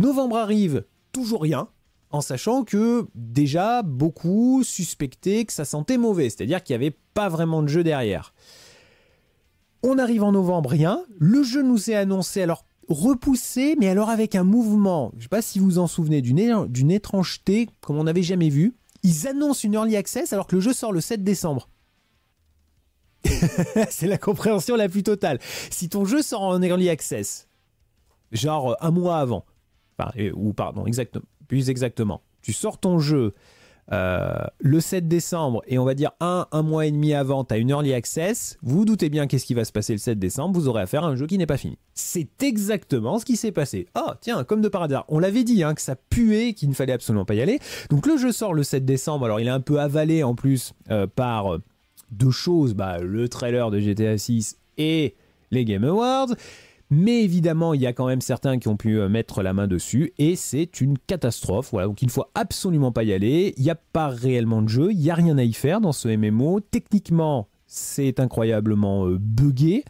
Novembre arrive, toujours rien, en sachant que déjà beaucoup suspectaient que ça sentait mauvais, c'est-à-dire qu'il n'y avait pas vraiment de jeu derrière. On arrive en novembre, rien. Le jeu nous est annoncé alors repoussé, mais alors avec un mouvement. Je ne sais pas si vous vous en souvenez, d'une étrangeté comme on n'avait jamais vu. Ils annoncent une early access alors que le jeu sort le 7 décembre. c'est la compréhension la plus totale. Si ton jeu sort en early access, genre euh, un mois avant, euh, ou pardon, exactement. Plus exactement. Tu sors ton jeu euh, le 7 décembre et on va dire un, mois et demi avant, tu as une early access, vous, vous doutez bien qu'est-ce qui va se passer le 7 décembre, vous aurez à faire un jeu qui n'est pas fini. C'est exactement ce qui s'est passé. oh, tiens, comme de paradis on l'avait dit hein, que ça puait, qu'il ne fallait absolument pas y aller. Donc le jeu sort le 7 décembre, alors il est un peu avalé en plus euh, par deux choses, bah, le trailer de GTA 6 et les Game Awards. Mais évidemment, il y a quand même certains qui ont pu euh, mettre la main dessus et c'est une catastrophe. Voilà, donc il ne faut absolument pas y aller. Il n'y a pas réellement de jeu, il n'y a rien à y faire dans ce MMO. Techniquement, c'est incroyablement euh, buggé.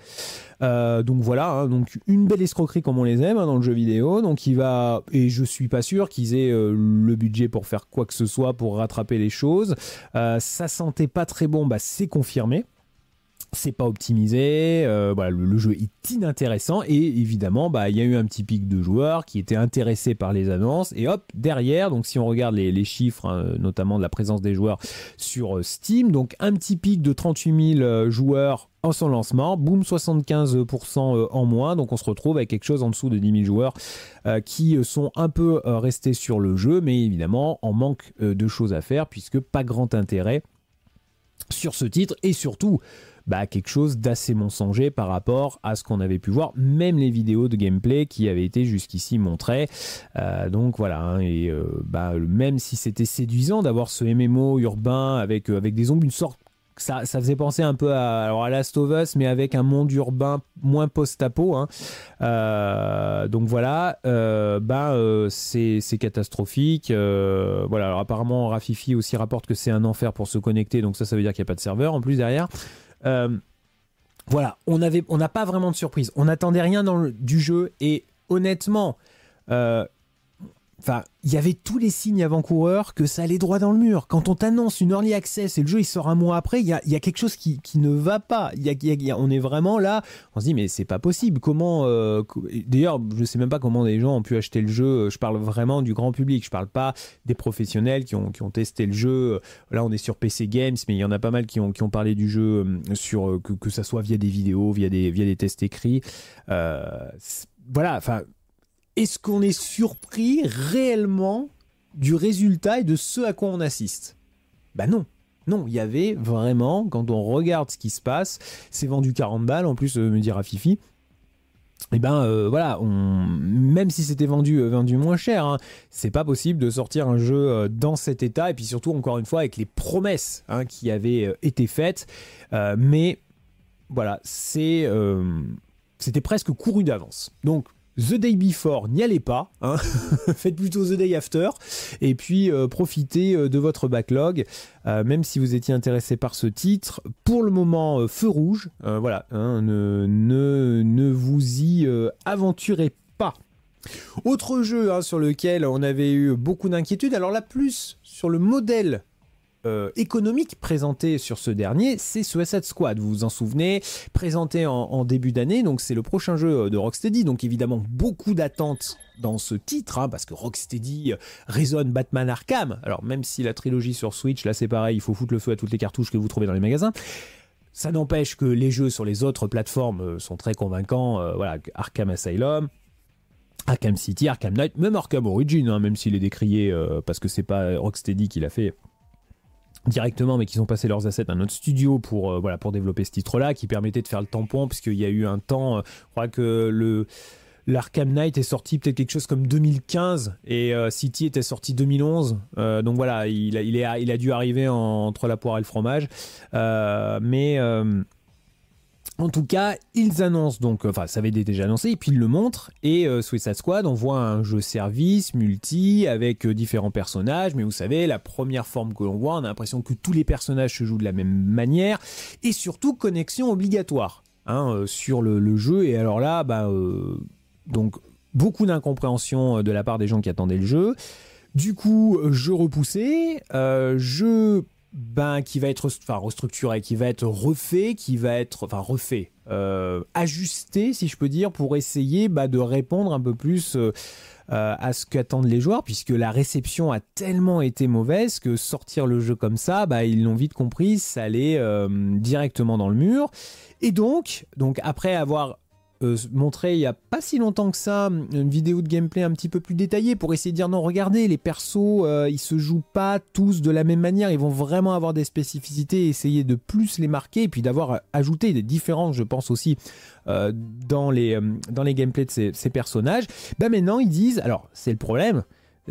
Euh, donc voilà, hein, donc une belle escroquerie comme on les aime hein, dans le jeu vidéo. Donc il va et je suis pas sûr qu'ils aient le budget pour faire quoi que ce soit pour rattraper les choses. Ça ça sentait pas très bon, bah c'est confirmé c'est pas optimisé, euh, le, jeu est inintéressant et évidemment bah, il y a eu un petit pic de joueurs qui étaient intéressés par les annonces et hop derrière donc si on regarde les, chiffres hein, notamment de la présence des joueurs sur euh, Steam donc un petit pic de 38 000 euh, joueurs en son lancement, boom 75% en moins, donc on se retrouve avec quelque chose en dessous de 10 000 joueurs qui sont un peu restés sur le jeu, mais évidemment en manque de choses à faire puisque pas grand intérêt sur ce titre et surtout bah, quelque chose d'assez mensonger par rapport à ce qu'on avait pu voir, même les vidéos de gameplay qui avaient été jusqu'ici montrées. Euh, donc voilà, hein, et euh, bah, même si c'était séduisant d'avoir ce MMO urbain avec, euh, avec des ongles, une sorte ça, faisait penser un peu à, alors à Last of Us, mais avec un monde urbain moins post-apo. Hein. donc voilà, bah, c'est catastrophique. voilà, alors apparemment, Rafifi aussi rapporte que c'est un enfer pour se connecter, donc ça, ça veut dire qu'il n'y a pas de serveur en plus derrière. Euh, voilà, on n'a on pas vraiment de surprise. On n'attendait rien dans le, du jeu et honnêtement, euh, Enfin, il y avait tous les signes avant-coureurs que ça allait droit dans le mur. Quand on t'annonce une early access et le jeu il sort un mois après, il y a, quelque chose qui, ne va pas. Y y a, on est vraiment là, on se dit mais c'est pas possible. Comment euh, D'ailleurs, je ne sais même pas comment les gens ont pu acheter le jeu. Je parle vraiment du grand public. Je parle pas des professionnels qui ont, testé le jeu. Là, on est sur PC Games, mais il y en a pas mal qui ont, parlé du jeu euh, sur euh, que, que ça soit via des vidéos, via des, tests écrits. voilà, enfin est-ce qu'on est surpris réellement du résultat et de ce à quoi on assiste Ben non. Non, il y avait vraiment, quand on regarde ce qui se passe, c'est vendu 40 balles, en plus, euh, me dira Fifi, et eh ben euh, voilà, même si c'était vendu, euh, vendu moins cher, hein, c'est pas possible de sortir un jeu dans cet état. Et puis surtout, encore une fois, avec les promesses hein, qui avaient été faites. mais voilà, c'est, c'était presque couru d'avance. Donc The Day Before, n'y allez pas. Hein. Faites plutôt The Day After. Et puis euh, profitez euh, de votre backlog, euh, même si vous étiez intéressé par ce titre. Pour le moment, feu rouge. voilà, hein, ne, ne, vous y aventurez pas. Autre jeu hein, sur lequel on avait eu beaucoup d'inquiétudes, alors la plus sur le modèle euh, économique présenté sur ce dernier, c'est Suicide Squad. Vous vous en souvenez, présenté en, début d'année, donc c'est le prochain jeu euh, de Rocksteady. Donc évidemment, beaucoup d'attentes dans ce titre, hein, parce que Rocksteady euh, résonne Batman Arkham. Alors même si la trilogie sur Switch, là c'est pareil, il faut foutre le feu à toutes les cartouches que vous trouvez dans les magasins. Ça n'empêche que les jeux sur les autres plateformes sont très convaincants. voilà, Arkham Asylum, Arkham City, Arkham Knight, même Arkham Origin, hein, même s'il est décrié parce que c'est pas Rocksteady qui l'a fait directement mais qu'ils ont passé leurs assets à un autre studio pour euh, voilà pour développer ce titre là qui permettait de faire le tampon puisqu'il y a eu un temps euh, je crois que le l'Arkham Knight est sorti peut-être quelque chose comme 2015 et euh, City était sorti 2011. donc voilà, il a, est, il a dû arriver entre la poire et le fromage. mais en tout cas, ils annoncent donc, enfin ça avait été déjà annoncé, et puis ils le montrent, et euh, Suicide Squad voit un jeu service, multi, avec euh, différents personnages, mais vous savez, la première forme que l'on voit, on a l'impression que tous les personnages se jouent de la même manière, et surtout connexion obligatoire hein, euh, sur le, jeu, et alors là, bah, euh, donc beaucoup d'incompréhension de la part des gens qui attendaient le jeu. Du coup, je repoussais, je ben, qui va être enfin, restructuré, qui va être refait, qui va être enfin refait, euh, ajusté si je peux dire, pour essayer bah, de répondre un peu plus euh, euh, à ce qu'attendent les joueurs, puisque la réception a tellement été mauvaise que sortir le jeu comme ça, bah, ils l'ont vite compris, ça allait directement dans le mur. Et donc, donc après avoir euh, montrer il n'y a pas si longtemps que ça une vidéo de gameplay un petit peu plus détaillée pour essayer de dire non regardez les persos euh, ils se jouent pas tous de la même manière ils vont vraiment avoir des spécificités essayer de plus les marquer et puis d'avoir euh, ajouté des différences je pense aussi dans les dans les gameplays de ces, personnages ben maintenant ils disent alors c'est le problème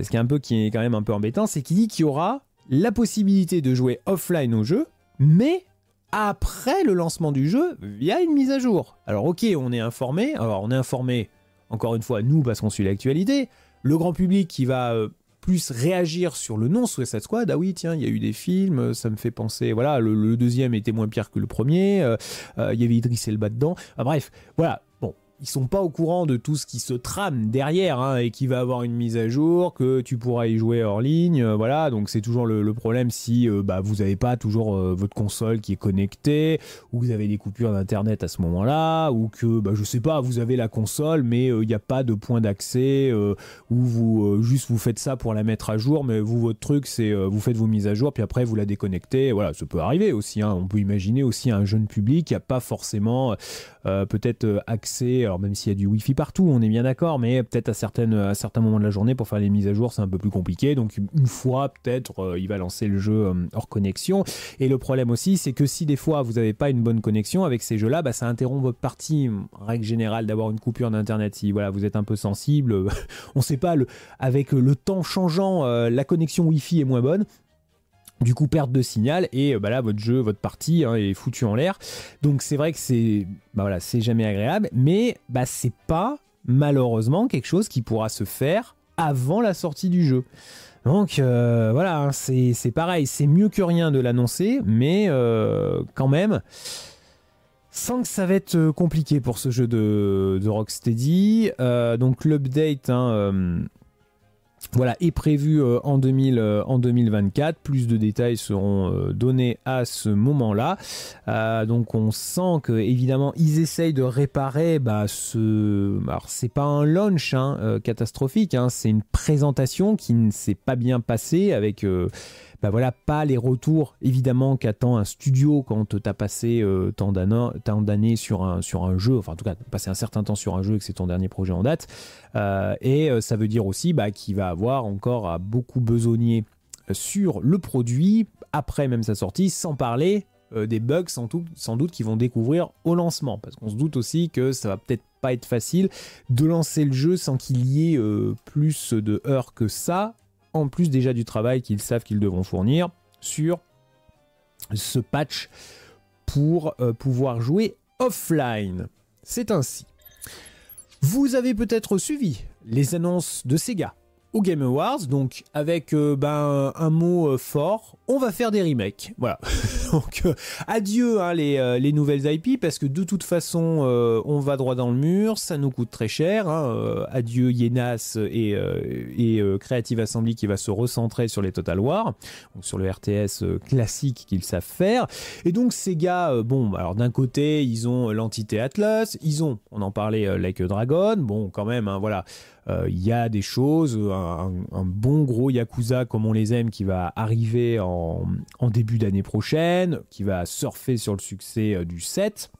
ce qui est un peu qui est quand même un peu embêtant c'est qu'il dit qu'il y aura la possibilité de jouer offline au jeu mais après le lancement du jeu via une mise à jour. Alors ok, on est informé, alors on est informé, encore une fois, nous parce qu'on suit l'actualité, le grand public qui va euh, plus réagir sur le non Suicide Squad, ah oui tiens, il y a eu des films, ça me fait penser, voilà, le, deuxième était moins pire que le premier, euh, euh, il y avait Idris Elba dedans, ah, bref, voilà, ils sont pas au courant de tout ce qui se trame derrière hein, et qui va avoir une mise à jour, que tu pourras y jouer hors ligne, euh, voilà. Donc c'est toujours le, problème si euh, bah, vous n'avez pas toujours euh, votre console qui est connectée, ou vous avez des coupures d'internet à ce moment-là, ou que bah, je sais pas, vous avez la console mais il n'y a pas de point d'accès, ou vous juste vous faites ça pour la mettre à jour, mais vous votre truc c'est vous faites vos mises à jour puis après vous la déconnectez, voilà, ça peut arriver aussi. Hein. On peut imaginer aussi un jeune public qui a pas forcément peut-être accès alors même s'il y a du Wi-Fi partout, on est bien d'accord, mais peut-être à, certaines, à certains moments de la journée, pour faire les mises à jour, c'est un peu plus compliqué. Donc une fois, peut-être, euh, il va lancer le jeu euh, hors connexion. Et le problème aussi, c'est que si des fois vous n'avez pas une bonne connexion avec ces jeux-là, bah, ça interrompt votre partie. règle générale, d'avoir une coupure d'internet, si voilà, vous êtes un peu sensible, on ne sait pas, avec le temps changeant, euh, la connexion Wi-Fi est moins bonne du coup perte de signal et euh, bah là votre jeu votre partie hein, est foutu en l'air donc c'est vrai que c'est bah voilà c'est jamais agréable mais bah c'est pas malheureusement quelque chose qui pourra se faire avant la sortie du jeu donc euh, voilà hein, c'est pareil c'est mieux que rien de l'annoncer mais euh, quand même sans que ça va être compliqué pour ce jeu de, de Rocksteady. donc l'update, hein, voilà, est prévu euh, en, 2024. Euh, Plus de détails seront euh, donnés à ce moment-là. donc on sent que évidemment ils essayent de réparer bah, ce. Alors c'est pas un launch hein, catastrophique, hein. c'est une présentation qui ne s'est pas bien passée avec bah voilà, pas les retours évidemment qu'attend un studio quand tu as passé euh, tant d'années sur un, sur un jeu, enfin en tout cas passé un certain temps sur un jeu et que c'est ton dernier projet en date. Euh, et euh, ça veut dire aussi bah, qu'il va avoir encore à beaucoup besogner sur le produit après même sa sortie, sans parler des bugs sans, doute qu'ils vont découvrir au lancement. Parce qu'on se doute aussi que ça va peut-être pas être facile de lancer le jeu sans qu'il y ait plus de heures que ça en plus déjà du travail qu'ils savent qu'ils devront fournir sur ce patch pour euh, pouvoir jouer offline. C'est ainsi. Vous avez peut-être suivi les annonces de Sega au Game Awards, donc avec euh, ben, un mot euh, fort on va faire des remakes. Voilà. Donc euh, adieu hein, les, euh, nouvelles IP parce que de toute façon euh, on va droit dans le mur, ça nous coûte très cher. Hein. adieu Yenas et, Creative Assembly qui va se recentrer sur les Total War, sur le RTS classique qu'ils savent faire. Et donc ces gars, bon, bah, alors d'un côté ils ont l'entité Atlas, ils ont, on en parlait, Lake Dragon, bon quand même, hein, voilà. Il y a des choses, un, bon gros Yakuza comme on les aime qui va arriver en en, début d'année prochaine, qui va surfer sur le succès euh, du 7.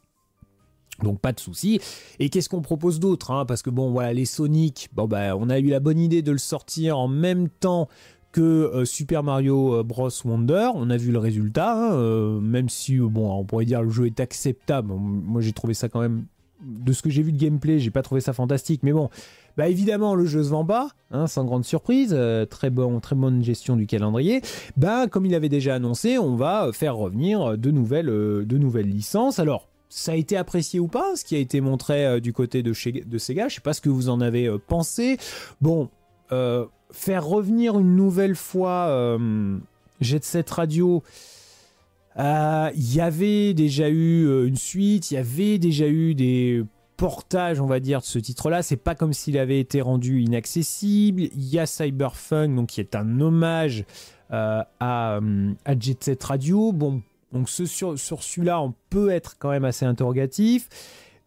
Donc pas de souci. Et qu'est-ce qu'on propose d'autre hein Parce que bon, voilà, les Sonic, bon bah, on a eu la bonne idée de le sortir en même temps que euh, Super Mario euh, Bros Wonder. On a vu le résultat, hein, même si bon, on pourrait dire le jeu est acceptable. Moi, j'ai trouvé ça quand même de ce que j'ai vu de gameplay, j'ai pas trouvé ça fantastique, mais bon, bah évidemment, le jeu se vend pas, hein, sans grande surprise, euh, très, bon, très bonne gestion du calendrier. Bah comme il avait déjà annoncé, on va euh, faire revenir euh, de nouvelles, licences. Alors, ça a été apprécié ou pas, ce qui a été montré du côté de, chez, de Sega, je sais pas ce que vous en avez pensé. Bon, faire revenir une nouvelle fois Jet Set Radio... Il y avait déjà eu une suite, il y avait déjà eu des portage, on va dire, de ce titre-là. C'est pas comme s'il avait été rendu inaccessible. Il y a cyberfunk, donc qui est un hommage euh, à, euh, à Jet Set Radio. Bon, donc ce, sur, sur celui-là, on peut être quand même assez interrogatif.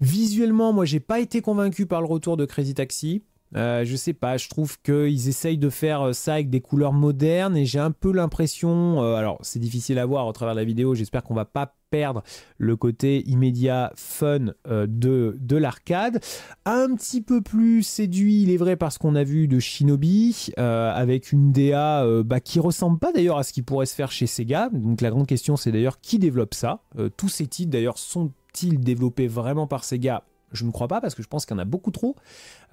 Visuellement, moi, j'ai pas été convaincu par le retour de Crazy Taxi. Euh, je sais pas, je trouve qu'ils essayent de faire euh, ça avec des couleurs modernes et j'ai un peu l'impression, euh, alors c'est difficile à voir au travers de la vidéo, j'espère qu'on va pas perdre le côté immédiat fun de, de l'arcade. Un petit peu plus séduit, il est vrai, parce qu'on a vu de Shinobi, avec une DA bah, qui ressemble pas d'ailleurs à ce qui pourrait se faire chez Sega. Donc la grande question c'est d'ailleurs qui développe ça. tous ces titres d'ailleurs sont-ils développés vraiment par Sega je ne crois pas parce que je pense qu'il y en a beaucoup trop.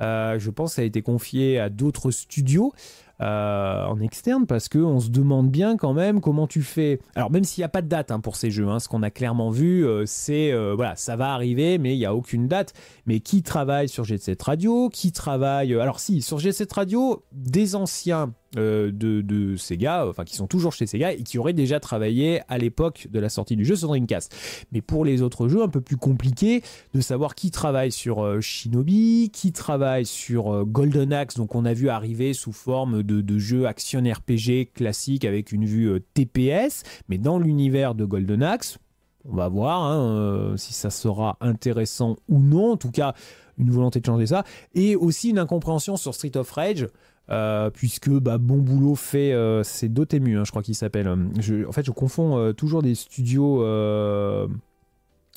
Euh, je pense que ça a été confié à d'autres studios. Euh, en externe parce que on se demande bien quand même comment tu fais. Alors même s'il n'y a pas de date hein, pour ces jeux, hein, ce qu'on a clairement vu, euh, c'est euh, voilà, ça va arriver, mais il n'y a aucune date. Mais qui travaille sur G7 Radio Qui travaille Alors si sur G7 Radio, des anciens de, de, Sega, enfin qui sont toujours chez Sega et qui auraient déjà travaillé à l'époque de la sortie du jeu sur Dreamcast. Mais pour les autres jeux, un peu plus compliqué de savoir qui travaille sur Shinobi, qui travaille sur Golden Axe, donc on a vu arriver sous forme de, de action RPG classique avec une vue euh, TPS, mais dans l'univers de Golden Axe, on va voir hein, euh, si ça sera intéressant ou non. En tout cas, une volonté de changer ça. Et aussi une incompréhension sur Street of Rage. Euh, puisque bah, bon boulot fait c'est Dotemu hein, je crois qu'il s'appelle en fait je confonds toujours des studios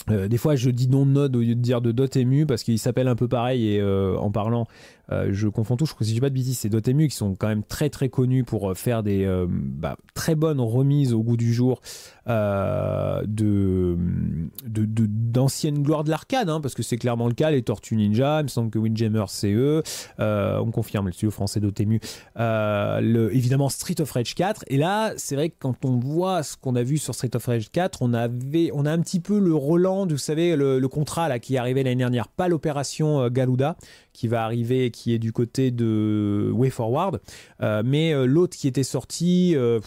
des fois je dis non Node au lieu de dire de Dotemu parce qu'il s'appelle un peu pareil et en parlant euh, je confonds tout, je crois que si pas de bêtises, c'est Dotemu qui sont quand même très très connus pour euh, faire des euh, bah, très bonnes remises au goût du jour de, d'anciennes de, gloires de l'arcade, hein, parce que c'est clairement le cas, les Tortues Ninja, il me semble que Windjammer c'est eux, on confirme le studio français Dotemu, le, évidemment Street of Rage 4, et là c'est vrai que quand on voit ce qu'on a vu sur Street of Rage 4, on, avait, on a un petit peu le Roland, vous savez, le, contrat là, qui est arrivé l'année dernière, pas l'opération Galuda, qui va arriver et qui est du côté de Way Forward. Euh, mais euh, l'autre qui était sorti, euh,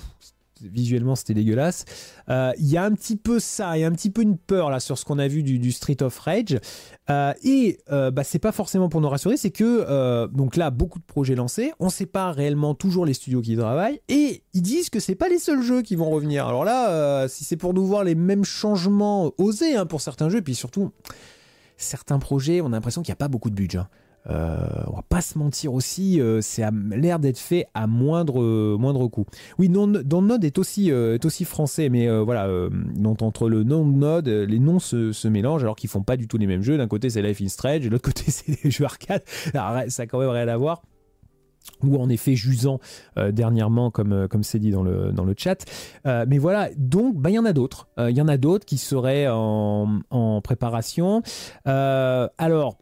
visuellement c'était dégueulasse. Il y a un petit peu ça, il y a un petit peu une peur là sur ce qu'on a vu du, Street of Rage. et ce bah, c'est pas forcément pour nous rassurer, c'est que donc là beaucoup de projets lancés, on sait pas réellement toujours les studios qui y travaillent et ils disent que c'est pas les seuls jeux qui vont revenir. Alors là, si c'est pour nous voir les mêmes changements osés hein, pour certains jeux, puis surtout certains projets, on a l'impression qu'il n'y a pas beaucoup de budget. Hein. Euh, on va pas se mentir aussi, euh, c'est à l'air d'être fait à moindre, euh, moindre coût. Oui, non, Node est aussi, est aussi français, mais voilà, donc entre le nom de Node, les noms se, mélangent alors qu'ils font pas du tout les mêmes jeux. D'un côté c'est Life is Strange, de l'autre côté c'est des jeux arcade. ça a quand même rien à voir ou en effet jusant dernièrement comme comme c'est dit dans le dans le chat mais voilà donc bah, il y en a d'autres il y en a d'autres qui seraient en, en préparation alors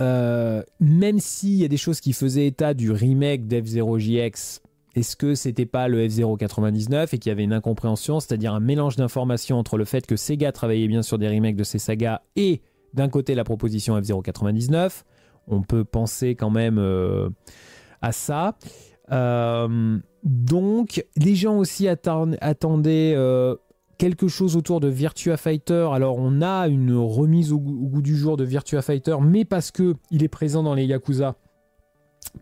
euh, même s'il y a des choses qui faisaient état du remake d'F0JX, est-ce que c'était pas le F099 et qu'il y avait une incompréhension, c'est-à-dire un mélange d'informations entre le fait que Sega travaillait bien sur des remakes de ses sagas et d'un côté la proposition F099 On peut penser quand même euh, à ça. Euh, donc, les gens aussi attendaient quelque chose autour de Virtua Fighter. Alors on a une remise au, goût du jour de Virtua Fighter, mais parce que il est présent dans les Yakuza,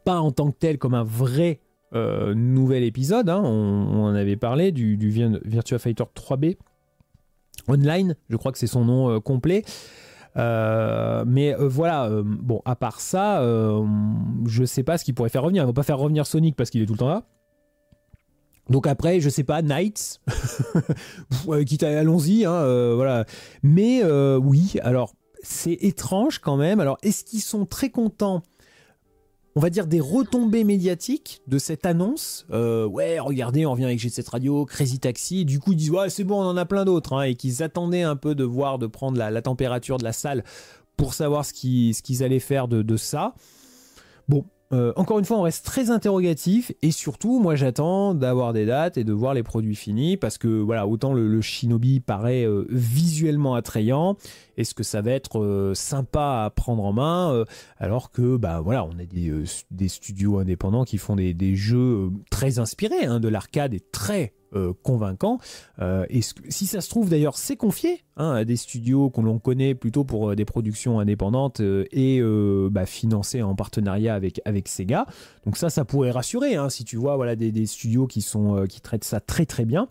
pas en tant que tel comme un vrai euh, nouvel épisode. Hein. On, en avait parlé du, Virtua Fighter 3B Online, je crois que c'est son nom euh, complet. Euh, mais voilà, bon, à part ça, je sais pas ce qu'il pourrait faire revenir. ne va pas faire revenir Sonic parce qu'il est tout le temps là. Donc après, je sais pas, Knights, quitte à allons-y, hein, euh, voilà. Mais euh, oui, alors c'est étrange quand même. Alors est-ce qu'ils sont très contents on va dire des retombées médiatiques de cette annonce. Euh, ouais, regardez, on revient avec G7 Radio, Crazy Taxi. Du coup, ils disent ouais, c'est bon, on en a plein d'autres, hein, et qu'ils attendaient un peu de voir, de prendre la, température de la salle pour savoir ce qu'ils, ce qu'ils allaient faire de, de ça. Bon, euh, encore une fois, on reste très interrogatif et surtout, moi j'attends d'avoir des dates et de voir les produits finis parce que voilà, autant le, Shinobi paraît euh, visuellement attrayant, est-ce que ça va être euh, sympa à prendre en main alors que bah voilà, on a des, studios indépendants qui font des, jeux très inspirés hein, de l'arcade et très euh, convaincant. et euh, si ça se trouve d'ailleurs, c'est confié hein, à des studios qu'on l'on connaît plutôt pour euh, des productions indépendantes et bah, financées en partenariat avec, avec Sega. Donc ça, ça pourrait rassurer hein, si tu vois voilà, des, des studios qui, sont, qui traitent ça très très bien.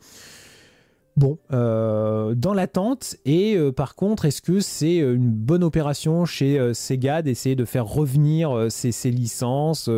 Bon, euh, dans l'attente, et euh, par contre, est-ce que c'est euh, une bonne opération chez Sega d'essayer de faire revenir ces, licences On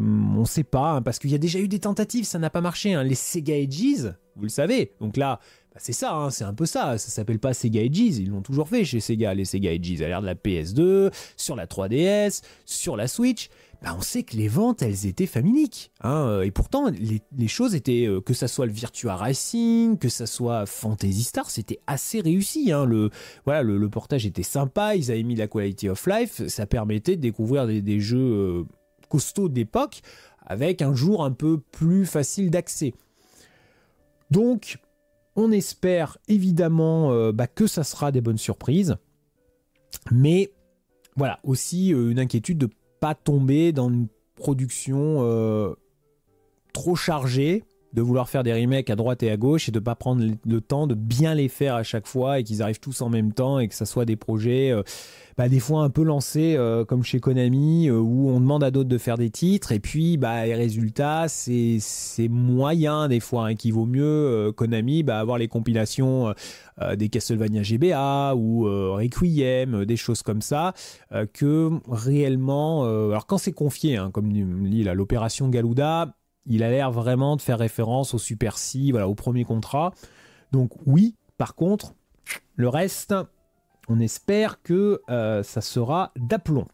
ne sait pas, hein, parce qu'il y a déjà eu des tentatives, ça n'a pas marché. Hein, les Sega Edges, vous le savez, donc là, bah, c'est ça, hein, c'est un peu ça, ça s'appelle pas Sega Edges, ils l'ont toujours fait chez Sega, les Sega Edges, à l'air de la PS2, sur la 3DS, sur la Switch. Bah, on sait que les ventes, elles étaient familiques. Hein, euh, et pourtant, les, choses étaient, euh, que ça soit le Virtua Racing, que ça soit Fantasy Star, c'était assez réussi. Hein, le, voilà, le, portage était sympa, ils avaient mis la quality of life, ça permettait de découvrir des, jeux euh, costauds d'époque avec un jour un peu plus facile d'accès. Donc, on espère évidemment bah, que ça sera des bonnes surprises, mais voilà aussi une inquiétude de pas tomber dans une production euh, trop chargée de vouloir faire des remakes à droite et à gauche et de ne pas prendre le temps de bien les faire à chaque fois et qu'ils arrivent tous en même temps et que ça soit des projets euh, bah, des fois un peu lancés euh, comme chez Konami euh, où on demande à d'autres de faire des titres et puis bah les résultats c'est c'est moyen des fois hein, et qu'il vaut mieux Konami bah, avoir les compilations des Castlevania GBA ou Requiem des choses comme ça que réellement alors quand c'est confié hein, comme dit l'opération Galuda il a l'air vraiment de faire référence au Super SI, voilà, au premier contrat. Donc oui, par contre, le reste, on espère que euh, ça sera d'aplomb.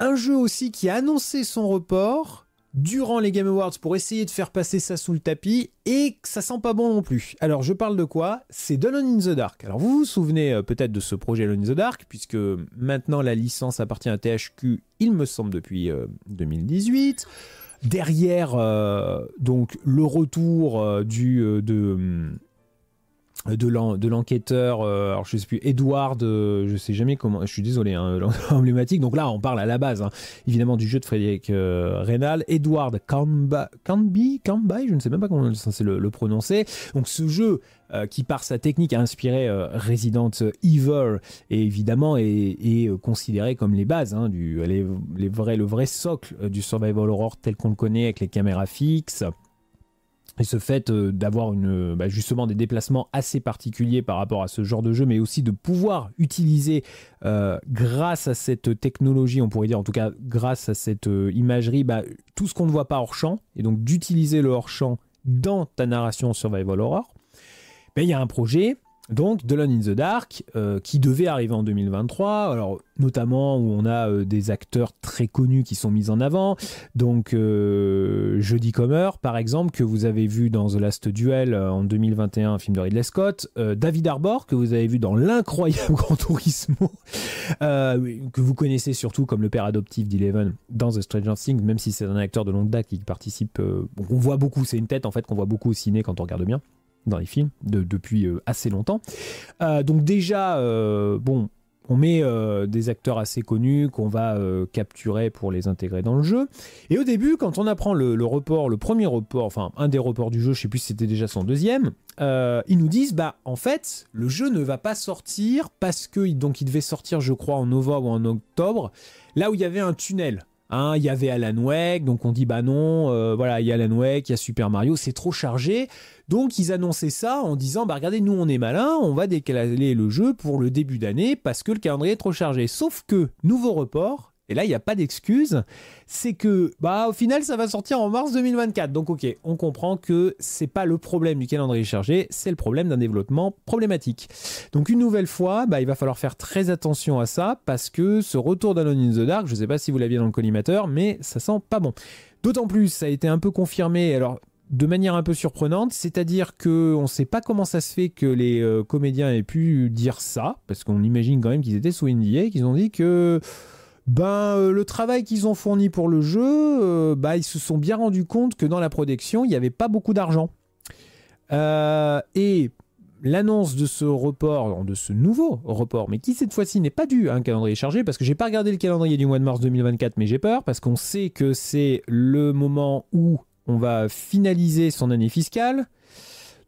Un jeu aussi qui a annoncé son report durant les Game Awards pour essayer de faire passer ça sous le tapis et que ça sent pas bon non plus. Alors je parle de quoi C'est Dawn in the Dark. Alors vous vous souvenez euh, peut-être de ce projet Dawn in the Dark puisque maintenant la licence appartient à THQ, il me semble depuis 2018. Euh, Derrière, euh, donc, le retour euh, du, euh, de hum, de l'enquêteur, euh, alors je sais plus, Edward, euh, je sais jamais comment, je suis désolé, hein, emblématique. Donc là, on parle à la base, hein, évidemment, du jeu de Frédéric Rénal euh, Reynal, Edward Canby, Canby, je ne sais même pas comment on est censé le, prononcer. Donc ce jeu qui par sa technique a inspiré Resident Evil évidemment est, considéré comme les bases, hein, du, le vrai socle du survival horror tel qu'on le connaît avec les caméras fixes et ce fait euh, d'avoir euh, bah, justement des déplacements assez particuliers par rapport à ce genre de jeu, mais aussi de pouvoir utiliser euh, grâce à cette technologie, on pourrait dire en tout cas grâce à cette imagerie, bah, tout ce qu'on ne voit pas hors champ, et donc d'utiliser le hors champ dans ta narration Survival Horror, ben, il y a un projet donc, The in the Dark, euh, qui devait arriver en 2023, alors notamment où on a euh, des acteurs très connus qui sont mis en avant. Donc, euh, Jeudi Comer, par exemple, que vous avez vu dans The Last Duel euh, en 2021, un film de Ridley Scott. David Arbor, que vous avez vu dans l'incroyable Grand Turismo, que vous connaissez surtout comme le père adoptif d'Eleven dans The Stranger Things, même si c'est un acteur de longue date qui participe. on voit beaucoup, c'est une tête en fait qu'on voit beaucoup au ciné quand on regarde bien dans les films depuis euh, assez longtemps. Euh, donc déjà, euh, bon, on met des acteurs assez connus qu'on va capturer pour les intégrer dans le jeu. Et au début, quand on apprend le, report, le premier report, enfin un des reports du jeu, je sais plus si c'était déjà son deuxième, ils nous disent bah en fait le jeu ne va pas sortir parce que donc il devait sortir je crois en novembre ou en octobre, là où il y avait un tunnel. Hein, il y avait Alan Wake, donc on dit bah non, euh, voilà, il y a Alan Wake, il y a Super Mario, c'est trop chargé. Donc ils annonçaient ça en disant bah regardez, nous on est malin, on va décaler le jeu pour le début d'année parce que le calendrier est trop chargé. Sauf que nouveau report, et là, il n'y a pas d'excuse. C'est que, bah, au final, ça va sortir en mars 2024. Donc, ok, on comprend que c'est pas le problème du calendrier chargé, c'est le problème d'un développement problématique. Donc, une nouvelle fois, bah, il va falloir faire très attention à ça parce que ce retour d'Alone in the Dark, je ne sais pas si vous l'aviez dans le collimateur, mais ça sent pas bon. D'autant plus, ça a été un peu confirmé. Alors, de manière un peu surprenante, c'est-à-dire que on ne sait pas comment ça se fait que les euh, comédiens aient pu dire ça, parce qu'on imagine quand même qu'ils étaient sous NDA, qu'ils ont dit que ben, euh, le travail qu'ils ont fourni pour le jeu, euh, bah, ils se sont bien rendus compte que dans la production, il n'y avait pas beaucoup d'argent. Euh, et l'annonce de ce report, de ce nouveau report, mais qui cette fois-ci n'est pas dû à un calendrier chargé, parce que j'ai pas regardé le calendrier du mois de mars 2024, mais j'ai peur, parce qu'on sait que c'est le moment où on va finaliser son année fiscale,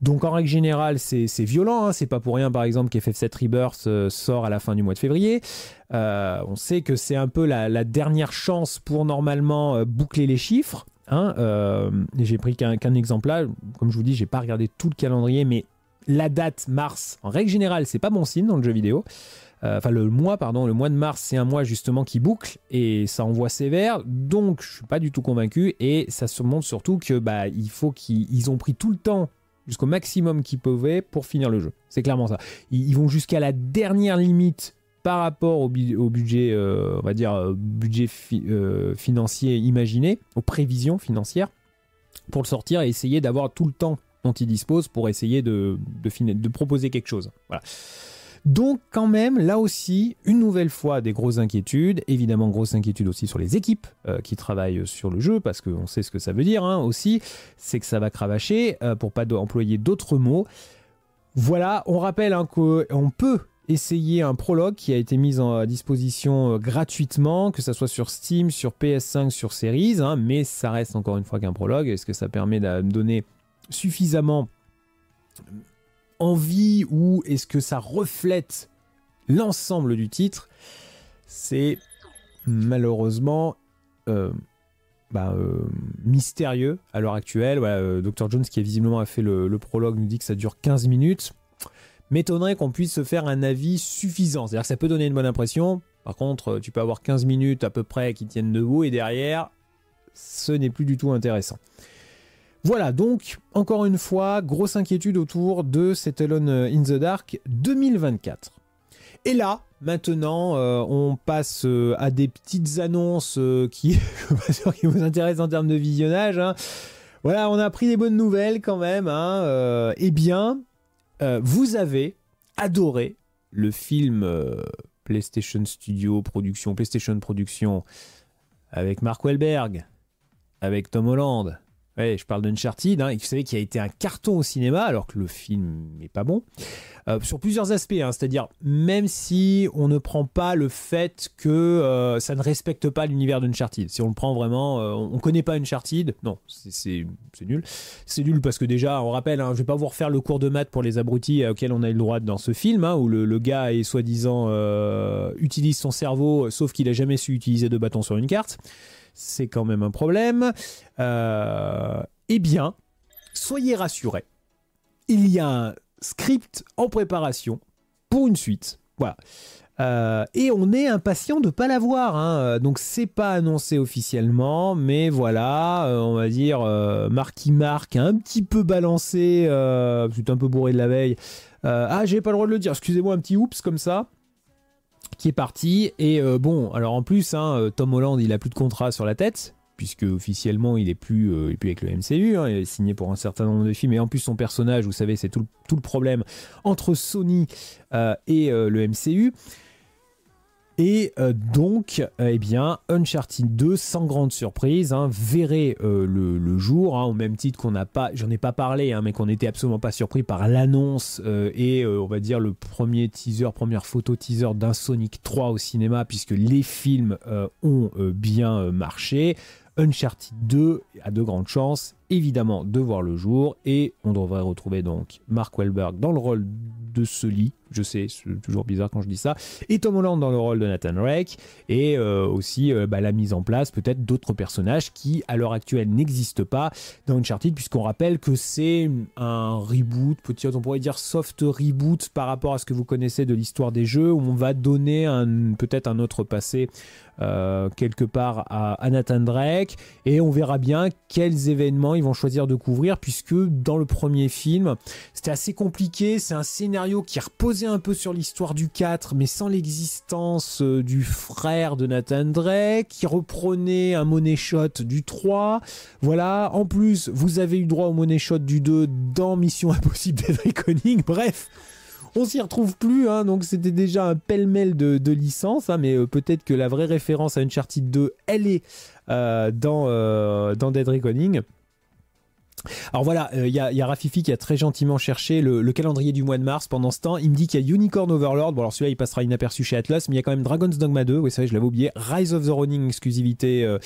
donc en règle générale, c'est violent. Hein. C'est pas pour rien, par exemple, qu'FF7 Rebirth euh, sort à la fin du mois de février. Euh, on sait que c'est un peu la, dernière chance pour normalement euh, boucler les chiffres. Hein. j'ai pris qu'un exemple là. Comme je vous dis, j'ai pas regardé tout le calendrier, mais la date mars, en règle générale, c'est pas bon signe dans le jeu vidéo. Enfin, le mois, pardon, le mois de mars, c'est un mois justement qui boucle et ça envoie sévère. Donc, je suis pas du tout convaincu et ça se montre surtout que bah il faut qu'ils ont pris tout le temps jusqu'au maximum qu'ils pouvaient pour finir le jeu. C'est clairement ça. Ils, vont jusqu'à la dernière limite par rapport au, budget, euh, on va dire, euh, budget euh, financier imaginé, aux prévisions financières, pour le sortir et essayer d'avoir tout le temps dont ils disposent pour essayer de, de, de proposer quelque chose. Voilà. Donc quand même, là aussi, une nouvelle fois, des grosses inquiétudes. Évidemment, grosses inquiétudes aussi sur les équipes euh, qui travaillent sur le jeu, parce qu'on sait ce que ça veut dire hein, aussi, c'est que ça va cravacher, pour euh, pour pas employer d'autres mots. Voilà, on rappelle hein, qu'on euh, peut essayer un prologue qui a été mis en disposition gratuitement, que ce soit sur Steam, sur PS5, sur Series, hein, mais ça reste encore une fois qu'un prologue. Est-ce que ça permet de donner suffisamment envie ou est-ce que ça reflète l'ensemble du titre C'est malheureusement euh, bah, euh, mystérieux à l'heure actuelle. Euh, Dr. Jones, qui a visiblement a fait le, le, prologue, nous dit que ça dure 15 minutes. M'étonnerait qu'on puisse se faire un avis suffisant. C'est-à-dire que ça peut donner une bonne impression. Par contre, tu peux avoir 15 minutes à peu près qui tiennent debout et derrière, ce n'est plus du tout intéressant. Voilà, donc encore une fois, grosse inquiétude autour de cet alone in the Dark 2024. Et là, maintenant, euh, on passe euh, à des petites annonces euh, qui, vous intéressent en termes de visionnage. Hein. Voilà, on a pris des bonnes nouvelles quand même. Hein, eh bien, vous avez adoré le film PlayStation Studio Production, PlayStation Production, avec Mark Wahlberg, avec Tom Holland, Ouais, je parle d'Uncharted, hein, et vous savez qu'il a été un carton au cinéma, alors que le film n'est pas bon, euh, sur plusieurs aspects. Hein, c'est-à-dire, même si on ne prend pas le fait que euh, ça ne respecte pas l'univers d'Uncharted, si on le prend vraiment, euh, on ne connaît pas Uncharted, non, c'est nul. C'est nul parce que déjà, on rappelle, hein, je ne vais pas vous refaire le cours de maths pour les abrutis auxquels on a eu le droit dans ce film, où le, gars est soi-disant utilise son cerveau, sauf qu'il n'a jamais su utiliser de bâton sur une carte c'est quand même un problème. Euh, eh bien, soyez rassurés, il y a un script en préparation pour une suite. Voilà. Euh, et on est impatient de pas l'avoir. Hein. Donc c'est pas annoncé officiellement, mais voilà, euh, on va dire Marquis Marky Mark un petit peu balancé, c'est un peu bourré de la veille. ah j'ai pas le droit de le dire. Excusez-moi un petit oups comme ça qui est parti. Et euh, bon, alors en plus, hein, euh, Tom Holland, il a plus de contrat sur la tête, puisque officiellement, il est plus, euh, il avec le MCU. Hein, il est signé pour un certain nombre de films. Et en plus, son personnage, vous savez, c'est tout, le problème entre Sony et le MCU. Et euh, donc, euh, eh bien, Uncharted 2, sans grande surprise, hein, verrait euh, le, jour, hein, au même titre qu'on n'a pas, j'en ai pas parlé, hein, mais qu'on n'était absolument pas surpris par l'annonce et on va dire le premier teaser, première photo teaser d'un Sonic 3 au cinéma, puisque les films ont bien marché. Uncharted 2 a de grandes chances évidemment de voir le jour et on devrait retrouver donc Mark Wahlberg dans le rôle de Sully, je sais, c'est toujours bizarre quand je dis ça, et Tom Holland dans le rôle de Nathan Drake et euh, aussi euh, bah, la mise en place peut-être d'autres personnages qui à l'heure actuelle n'existent pas dans Uncharted, puisqu'on rappelle que c'est un reboot, petit, on pourrait dire soft reboot par rapport à ce que vous connaissez de l'histoire des jeux, où on va donner peut-être un autre passé euh, quelque part à, Nathan Drake, et on verra bien quels événements vont choisir de couvrir, puisque dans le premier film, c'était assez compliqué, c'est un scénario qui reposait un peu sur l'histoire du 4, mais sans l'existence euh, du frère de Nathan Drake, qui reprenait un money shot du 3. Voilà, en plus, vous avez eu droit au money shot du 2 dans Mission Impossible Dead Reckoning, bref on s'y retrouve plus, hein, donc c'était déjà un pêle-mêle de, de licences, hein, mais euh, peut-être que la vraie référence à Uncharted 2, elle est euh, dans, dans Dead Reckoning. Alors voilà, euh, il y, a, Rafifi qui a très gentiment cherché le, calendrier du mois de mars. Pendant ce temps, il me dit qu'il y a Unicorn Overlord. Bon, alors celui-là, il passera inaperçu chez Atlas, mais il y a quand même Dragon's Dogma 2. Oui, c'est vrai, je l'avais oublié. Rise of the Running, exclusivité. Euh,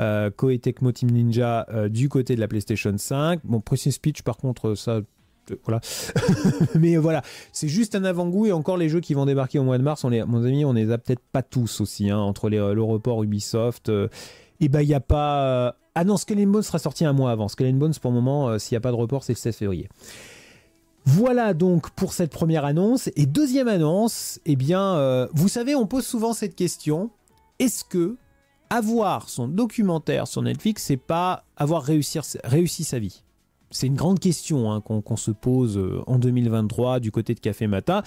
euh Koei Team Ninja euh, du côté de la PlayStation 5. Bon, Precious Speech, par contre, ça, voilà. mais voilà, c'est juste un avant-goût et encore les jeux qui vont débarquer au mois de mars, on les, mon ami, on les a peut-être pas tous aussi, hein, entre les, le report Ubisoft. Et eh bah, ben, il n'y a pas. Euh, ah non, Skull Bones sera sorti un mois avant. Skull Bones, pour le moment, euh, s'il n'y a pas de report, c'est le 16 février. Voilà donc pour cette première annonce. Et deuxième annonce, eh bien, euh, vous savez, on pose souvent cette question. Est-ce que avoir son documentaire sur Netflix, c'est pas avoir réussi, sa vie C'est une grande question hein, qu'on se pose en 2023 du côté de Café Mata.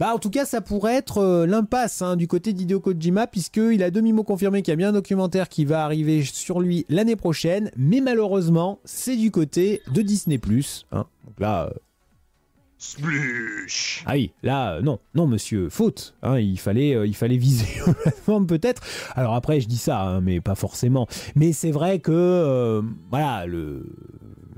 Bah en tout cas ça pourrait être euh, l'impasse hein, du côté d'Hideo Kojima puisqu'il a demi-mot confirmé qu'il y a bien un documentaire qui va arriver sur lui l'année prochaine mais malheureusement c'est du côté de Disney+. Hein. Donc là... Euh, Splish. Ah oui, là, euh, non, non, monsieur, faute. Hein, il, fallait, il fallait viser forme peut-être. Alors après, je dis ça, hein, mais pas forcément. Mais c'est vrai que, voilà, le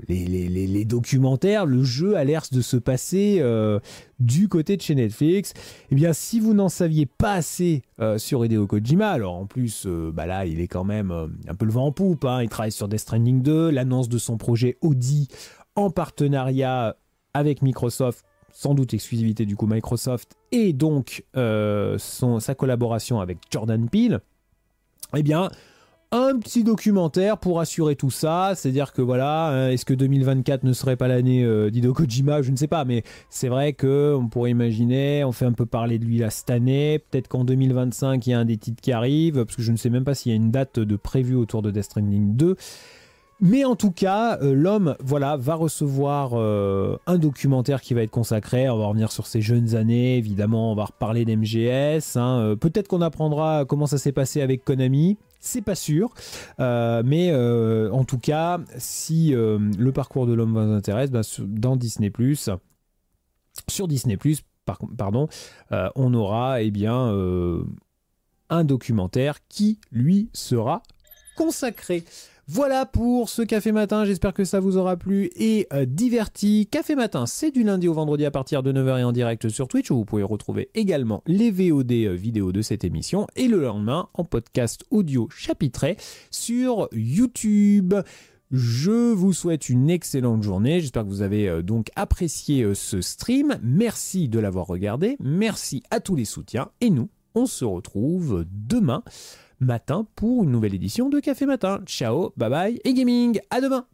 les, documentaires, le jeu a l'air de se passer euh, du côté de chez Netflix. Eh bien, si vous n'en saviez pas assez euh, sur Hideo Kojima, alors en plus, euh, bah là, il est quand même un peu le vent en poupe. Hein. il travaille sur Death Stranding 2, l'annonce de son projet Audi en partenariat avec Microsoft, sans doute exclusivité du coup Microsoft, et donc son, sa collaboration avec Jordan Peele. Eh bien, un petit documentaire pour assurer tout ça, c'est-à-dire que voilà, euh, est-ce que 2024 ne serait pas l'année euh, d'Hidokojima d'Ido je ne sais pas, mais c'est vrai que on pourrait imaginer, on fait un peu parler de lui là cette année, peut-être qu'en 2025 il y a un des titres qui arrive, parce que je ne sais même pas s'il y a une date de prévu autour de Death Stranding 2. Mais en tout cas, euh, l'homme, voilà, va recevoir un documentaire qui va être consacré. On va revenir sur ses jeunes années, évidemment. On va reparler d'MGS. Hein, peut-être qu'on apprendra comment ça s'est passé avec Konami c'est pas sûr. Euh, mais euh, en tout cas, si euh, le parcours de l'homme vous intéresse, bah, dans Disney ⁇ sur Disney ⁇ pardon, on aura eh bien, un documentaire qui, lui, sera consacré voilà pour ce café matin, j'espère que ça vous aura plu et euh, diverti. Café matin, c'est du lundi au vendredi à partir de 9h et en direct sur Twitch où vous pouvez retrouver également les VOD euh, vidéos de cette émission et le lendemain en podcast audio chapitré sur YouTube. Je vous souhaite une excellente journée. J'espère que vous avez euh, donc apprécié ce stream. Merci de l'avoir regardé. Merci à tous les soutiens. Et nous, on se retrouve demain matin pour une nouvelle édition de Café Matin. Ciao, bye bye et gaming, à demain